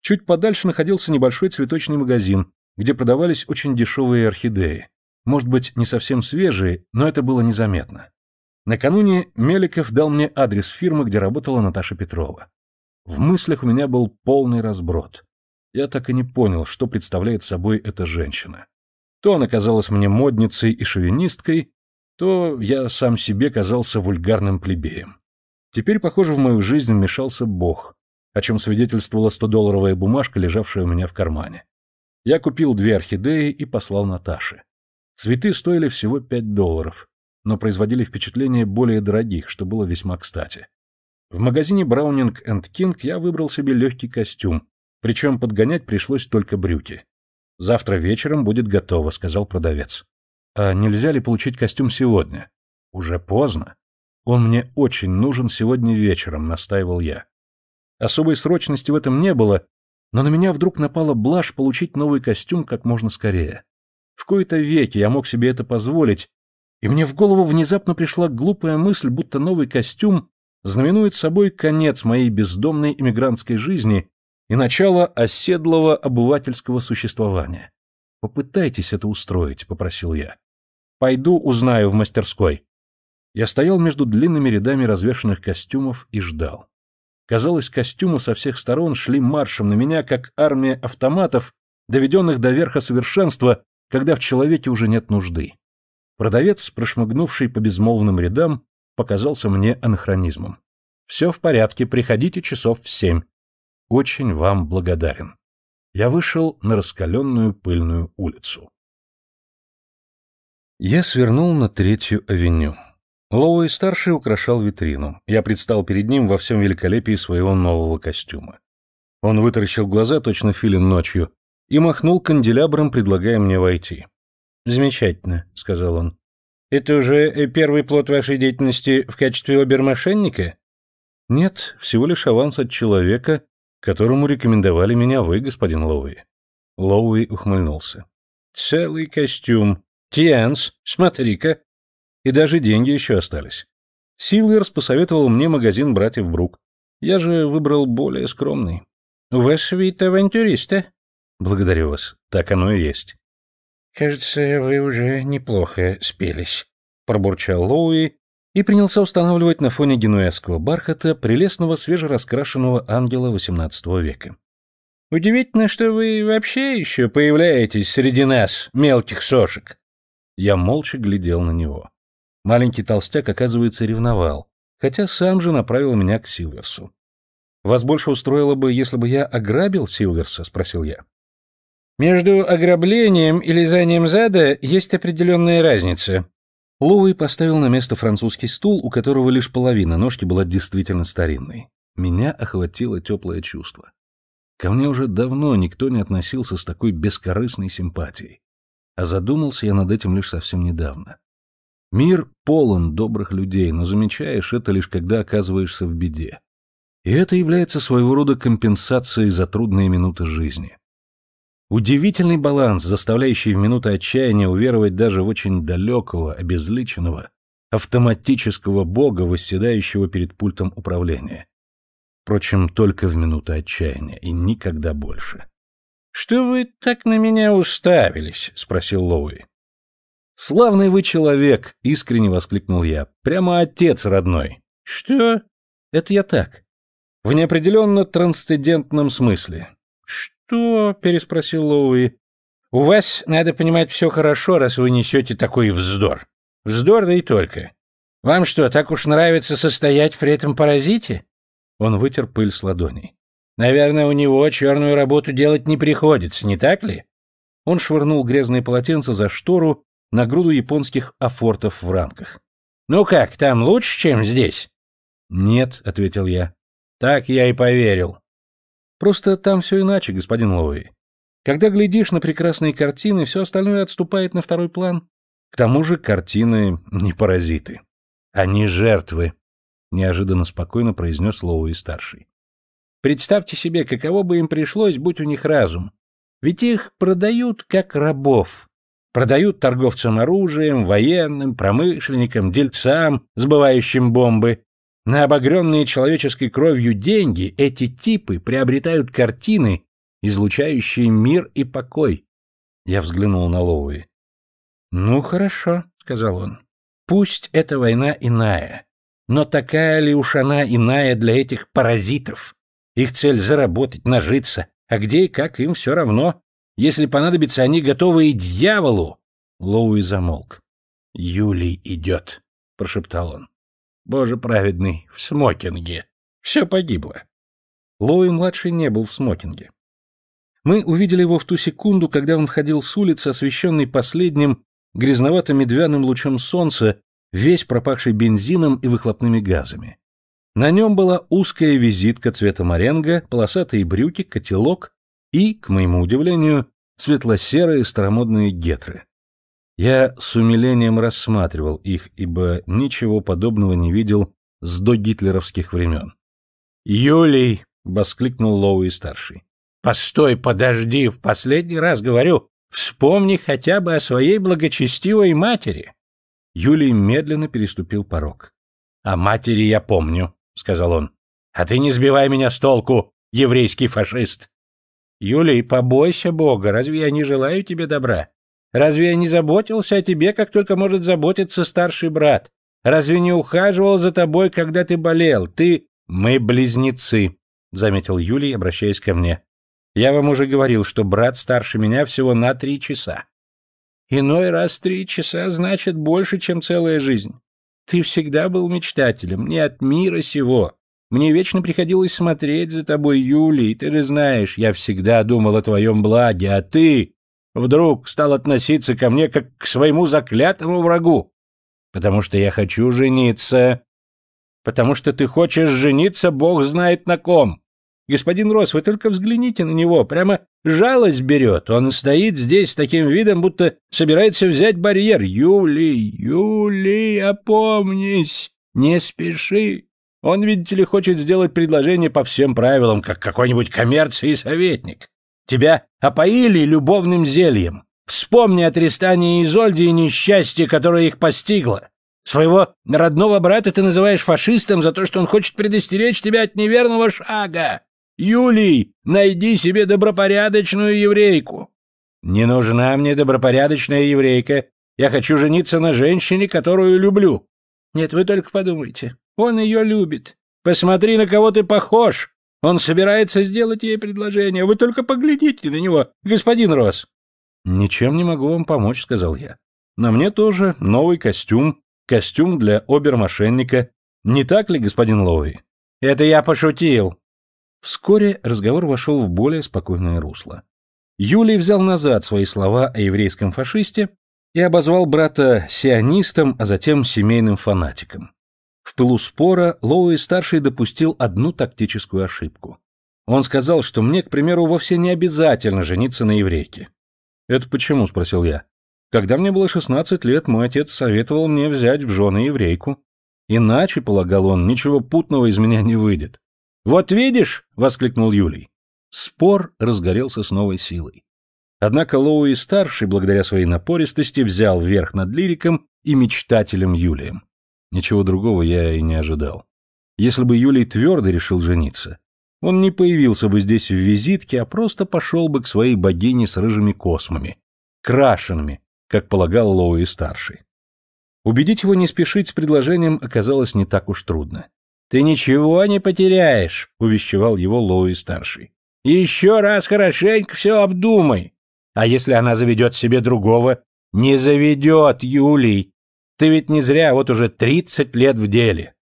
Чуть подальше находился небольшой цветочный магазин, где продавались очень дешевые орхидеи. Может быть, не совсем свежие, но это было незаметно. Накануне Меликов дал мне адрес фирмы, где работала Наташа Петрова. В мыслях у меня был полный разброд. Я так и не понял, что представляет собой эта женщина. То она казалась мне модницей и шовинисткой, то я сам себе казался вульгарным плебеем. Теперь, похоже, в мою жизнь вмешался Бог, о чем свидетельствовала 100-долларовая бумажка, лежавшая у меня в кармане. Я купил две орхидеи и послал Наташе. Цветы стоили всего пять долларов, но производили впечатление более дорогих, что было весьма кстати. В магазине Браунинг энд Кинг я выбрал себе легкий костюм, причем подгонять пришлось только брюки. Завтра вечером будет готово, сказал продавец. А нельзя ли получить костюм сегодня? Уже поздно. Он мне очень нужен сегодня вечером, настаивал я. Особой срочности в этом не было, но на меня вдруг напала блажь получить новый костюм как можно скорее. В кои-то веки я мог себе это позволить, и мне в голову внезапно пришла глупая мысль, будто новый костюм знаменует собой конец моей бездомной эмигрантской жизни и начало оседлого обывательского существования. «Попытайтесь это устроить», — попросил я. «Пойду узнаю в мастерской». Я стоял между длинными рядами развешанных костюмов и ждал. Казалось, костюмы со всех сторон шли маршем на меня, как армия автоматов, доведенных до верха совершенства, когда в человеке уже нет нужды. Продавец, прошмыгнувший по безмолвным рядам, показался мне анахронизмом. «Все в порядке, приходите часов в семь», очень вам благодарен. Я вышел на раскаленную пыльную улицу. Я свернул на Третью авеню. Лоуэй-старший украшал витрину. Я предстал перед ним во всем великолепии своего нового костюма. Он вытаращил глаза, точно филин ночью, и махнул канделябром, предлагая мне войти. «Замечательно», — сказал он. «Это уже э, первый плод вашей деятельности в качестве обермошенника?» «Нет, всего лишь аванс от человека, которому рекомендовали меня вы, господин Лоуи. Лоуи ухмыльнулся. Целый костюм. Тианс, смотри-ка. И даже деньги еще остались. Силверс посоветовал мне магазин братьев Брук. Я же выбрал более скромный. У вас вид авантюриста. Благодарю вас. Так оно и есть. Кажется, вы уже неплохо спелись, пробурчал Лоуи и принялся устанавливать на фоне генуэзского бархата прелестного свежераскрашенного ангела XVIII века. «Удивительно, что вы вообще еще появляетесь среди нас, мелких сошек!» Я молча глядел на него. Маленький толстяк, оказывается, ревновал, хотя сам же направил меня к Силверсу. «Вас больше устроило бы, если бы я ограбил Силверса?» — спросил я. «Между ограблением и лизанием зада есть определенная разница», Лоуи поставил на место французский стул, у которого лишь половина ножки была действительно старинной. Меня охватило теплое чувство. Ко мне уже давно никто не относился с такой бескорыстной симпатией. А задумался я над этим лишь совсем недавно. Мир полон добрых людей, но замечаешь это лишь когда оказываешься в беде. И это является своего рода компенсацией за трудные минуты жизни. Удивительный баланс, заставляющий в минуты отчаяния уверовать даже в очень далекого, обезличенного, автоматического бога, восседающего перед пультом управления. Впрочем, только в минуты отчаяния и никогда больше. «Что вы так на меня уставились?» — спросил Лоуи. «Славный вы человек!» — искренне воскликнул я. «Прямо отец родной!» «Что?» «Это я так. В неопределенно трансцендентном смысле. «Что?» — переспросил Лоуи. «У вас, надо понимать, все хорошо, раз вы несете такой вздор. Вздор, да и только. Вам что, так уж нравится состоять при этом паразите?» Он вытер пыль с ладоней. «Наверное, у него черную работу делать не приходится, не так ли?» Он швырнул грязные полотенца за штору на груду японских афортов в рамках. «Ну как, там лучше, чем здесь?» «Нет», — ответил я. «Так я и поверил». Просто там все иначе, господин Лоуи. Когда глядишь на прекрасные картины, все остальное отступает на второй план. К тому же картины не паразиты. Они жертвы, — неожиданно спокойно произнес Лоуи-старший. Представьте себе, каково бы им пришлось, будь у них разум. Ведь их продают как рабов. Продают торговцам оружием, военным, промышленникам, дельцам, сбывающим бомбы. На обогренные человеческой кровью деньги эти типы приобретают картины, излучающие мир и покой. Я взглянул на Лоуи. «Ну, хорошо», — сказал он. «Пусть эта война иная. Но такая ли уж она иная для этих паразитов? Их цель — заработать, нажиться. А где и как им все равно. Если понадобится, они готовы и дьяволу!» Лоуи замолк. «Юлий идет», — прошептал он. Боже праведный, в смокинге. Все погибло. Лоуи-младший не был в смокинге. Мы увидели его в ту секунду, когда он входил с улицы, освещенный последним грязновато-медвяным лучом солнца, весь пропахший бензином и выхлопными газами. На нем была узкая визитка цвета моренга, полосатые брюки, котелок и, к моему удивлению, светло-серые старомодные гетры. Я с умилением рассматривал их, ибо ничего подобного не видел с догитлеровских времен. «Юлий!» — воскликнул Лоуи-старший. «Постой, подожди, в последний раз говорю, вспомни хотя бы о своей благочестивой матери!» Юлий медленно переступил порог. «О матери я помню», — сказал он. «А ты не сбивай меня с толку, еврейский фашист!» «Юлий, побойся Бога, разве я не желаю тебе добра? Разве я не заботился о тебе, как только может заботиться старший брат? Разве не ухаживал за тобой, когда ты болел? Ты... Мы близнецы, — заметил Юлий, обращаясь ко мне. Я вам уже говорил, что брат старше меня всего на три часа. Иной раз три часа значит больше, чем целая жизнь. Ты всегда был мечтателем, не от мира сего. Мне вечно приходилось смотреть за тобой, Юлий, ты же знаешь, я всегда думал о твоем благе, а ты вдруг стал относиться ко мне как к своему заклятому врагу. Потому что я хочу жениться. Потому что ты хочешь жениться, бог знает на ком. Господин Росс, вы только взгляните на него, прямо жалость берет. Он стоит здесь с таким видом, будто собирается взять барьер. Юли, Юли, опомнись, не спеши. Он, видите ли, хочет сделать предложение по всем правилам, как какой-нибудь коммерции советник. Тебя опоили любовным зельем. Вспомни о Тристане и Изольде и несчастье, которое их постигло. Своего родного брата ты называешь фашистом за то, что он хочет предостеречь тебя от неверного шага. Юлий, найди себе добропорядочную еврейку. Не нужна мне добропорядочная еврейка. Я хочу жениться на женщине, которую люблю. Нет, вы только подумайте. Он ее любит. Посмотри, на кого ты похож. Он собирается сделать ей предложение. Вы только поглядите на него, господин Росс. Ничем не могу вам помочь, сказал я. На мне тоже новый костюм, костюм для обермошенника. Не так ли, господин Лоуи? Это я пошутил. Вскоре разговор вошел в более спокойное русло. Юлий взял назад свои слова о еврейском фашисте и обозвал брата сионистом, а затем семейным фанатиком. В пылу спора Лоуи-старший допустил одну тактическую ошибку. Он сказал, что мне, к примеру, вовсе не обязательно жениться на еврейке. «Это почему?» – спросил я. «Когда мне было 16 лет, мой отец советовал мне взять в жены еврейку. Иначе, полагал он, ничего путного из меня не выйдет». «Вот видишь!» — воскликнул Юлий. Спор разгорелся с новой силой. Однако Лоуи-старший, благодаря своей напористости, взял верх над лириком и мечтателем Юлием. Ничего другого я и не ожидал. Если бы Юлий твердо решил жениться, он не появился бы здесь в визитке, а просто пошел бы к своей богине с рыжими космами, крашенными, как полагал Лоуи-старший. Убедить его не спешить с предложением оказалось не так уж трудно. «Ты ничего не потеряешь», — увещевал его Лоуи-старший. «Еще раз хорошенько все обдумай. А если она заведет себе другого?» «Не заведет, Юлий. Ты ведь не зря вот уже 30 лет в деле.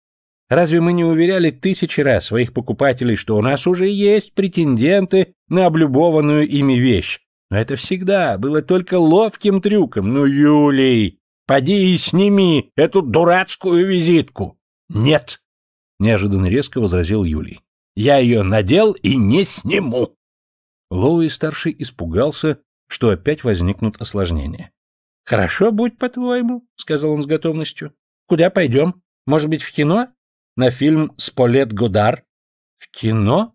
Разве мы не уверяли тысячи раз своих покупателей, что у нас уже есть претенденты на облюбованную ими вещь? Но это всегда было только ловким трюком. Ну, Юлий, поди и сними эту дурацкую визитку. Нет, неожиданно резко возразил Юлий. Я ее надел и не сниму. Лоуи старший испугался, что опять возникнут осложнения. «Хорошо будь, по-твоему», — сказал он с готовностью. «Куда пойдем? Может быть, в кино? На фильм «Сполет гудар"? «В кино?»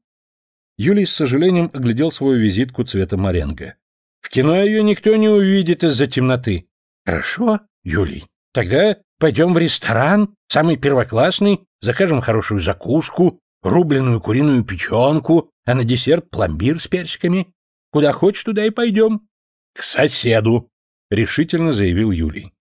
Юлий с сожалением оглядел свою визитку цвета моренго. «В кино ее никто не увидит из-за темноты». «Хорошо, Юлий. Тогда пойдем в ресторан, самый первоклассный, закажем хорошую закуску, рубленую куриную печенку, а на десерт пломбир с персиками. Куда хочешь, туда и пойдем». «К соседу», решительно заявил Юлий.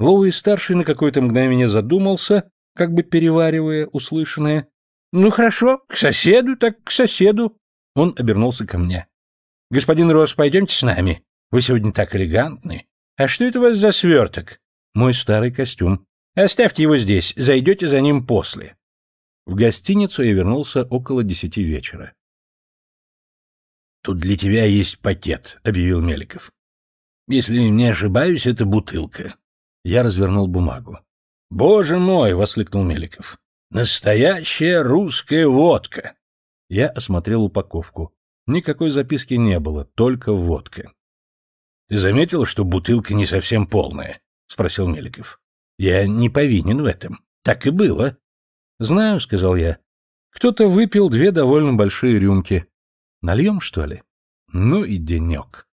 Лоуи-старший на какое-то мгновение задумался, как бы переваривая услышанное. «Ну хорошо, к соседу так к соседу». Он обернулся ко мне. «Господин Рос, пойдемте с нами. Вы сегодня так элегантны. А что это у вас за сверток?» «Мой старый костюм. Оставьте его здесь, зайдете за ним после». В гостиницу я вернулся около десяти вечера. «Тут для тебя есть пакет», — объявил Меликов. Если не ошибаюсь, это бутылка. Я развернул бумагу. Боже мой, воскликнул Меликов. Настоящая русская водка. Я осмотрел упаковку. Никакой записки не было, только водка. Ты заметил, что бутылка не совсем полная? спросил Меликов. Я не повинен в этом. Так и было. Знаю, сказал я. Кто-то выпил две довольно большие рюмки. Нальем, что ли? Ну и денек.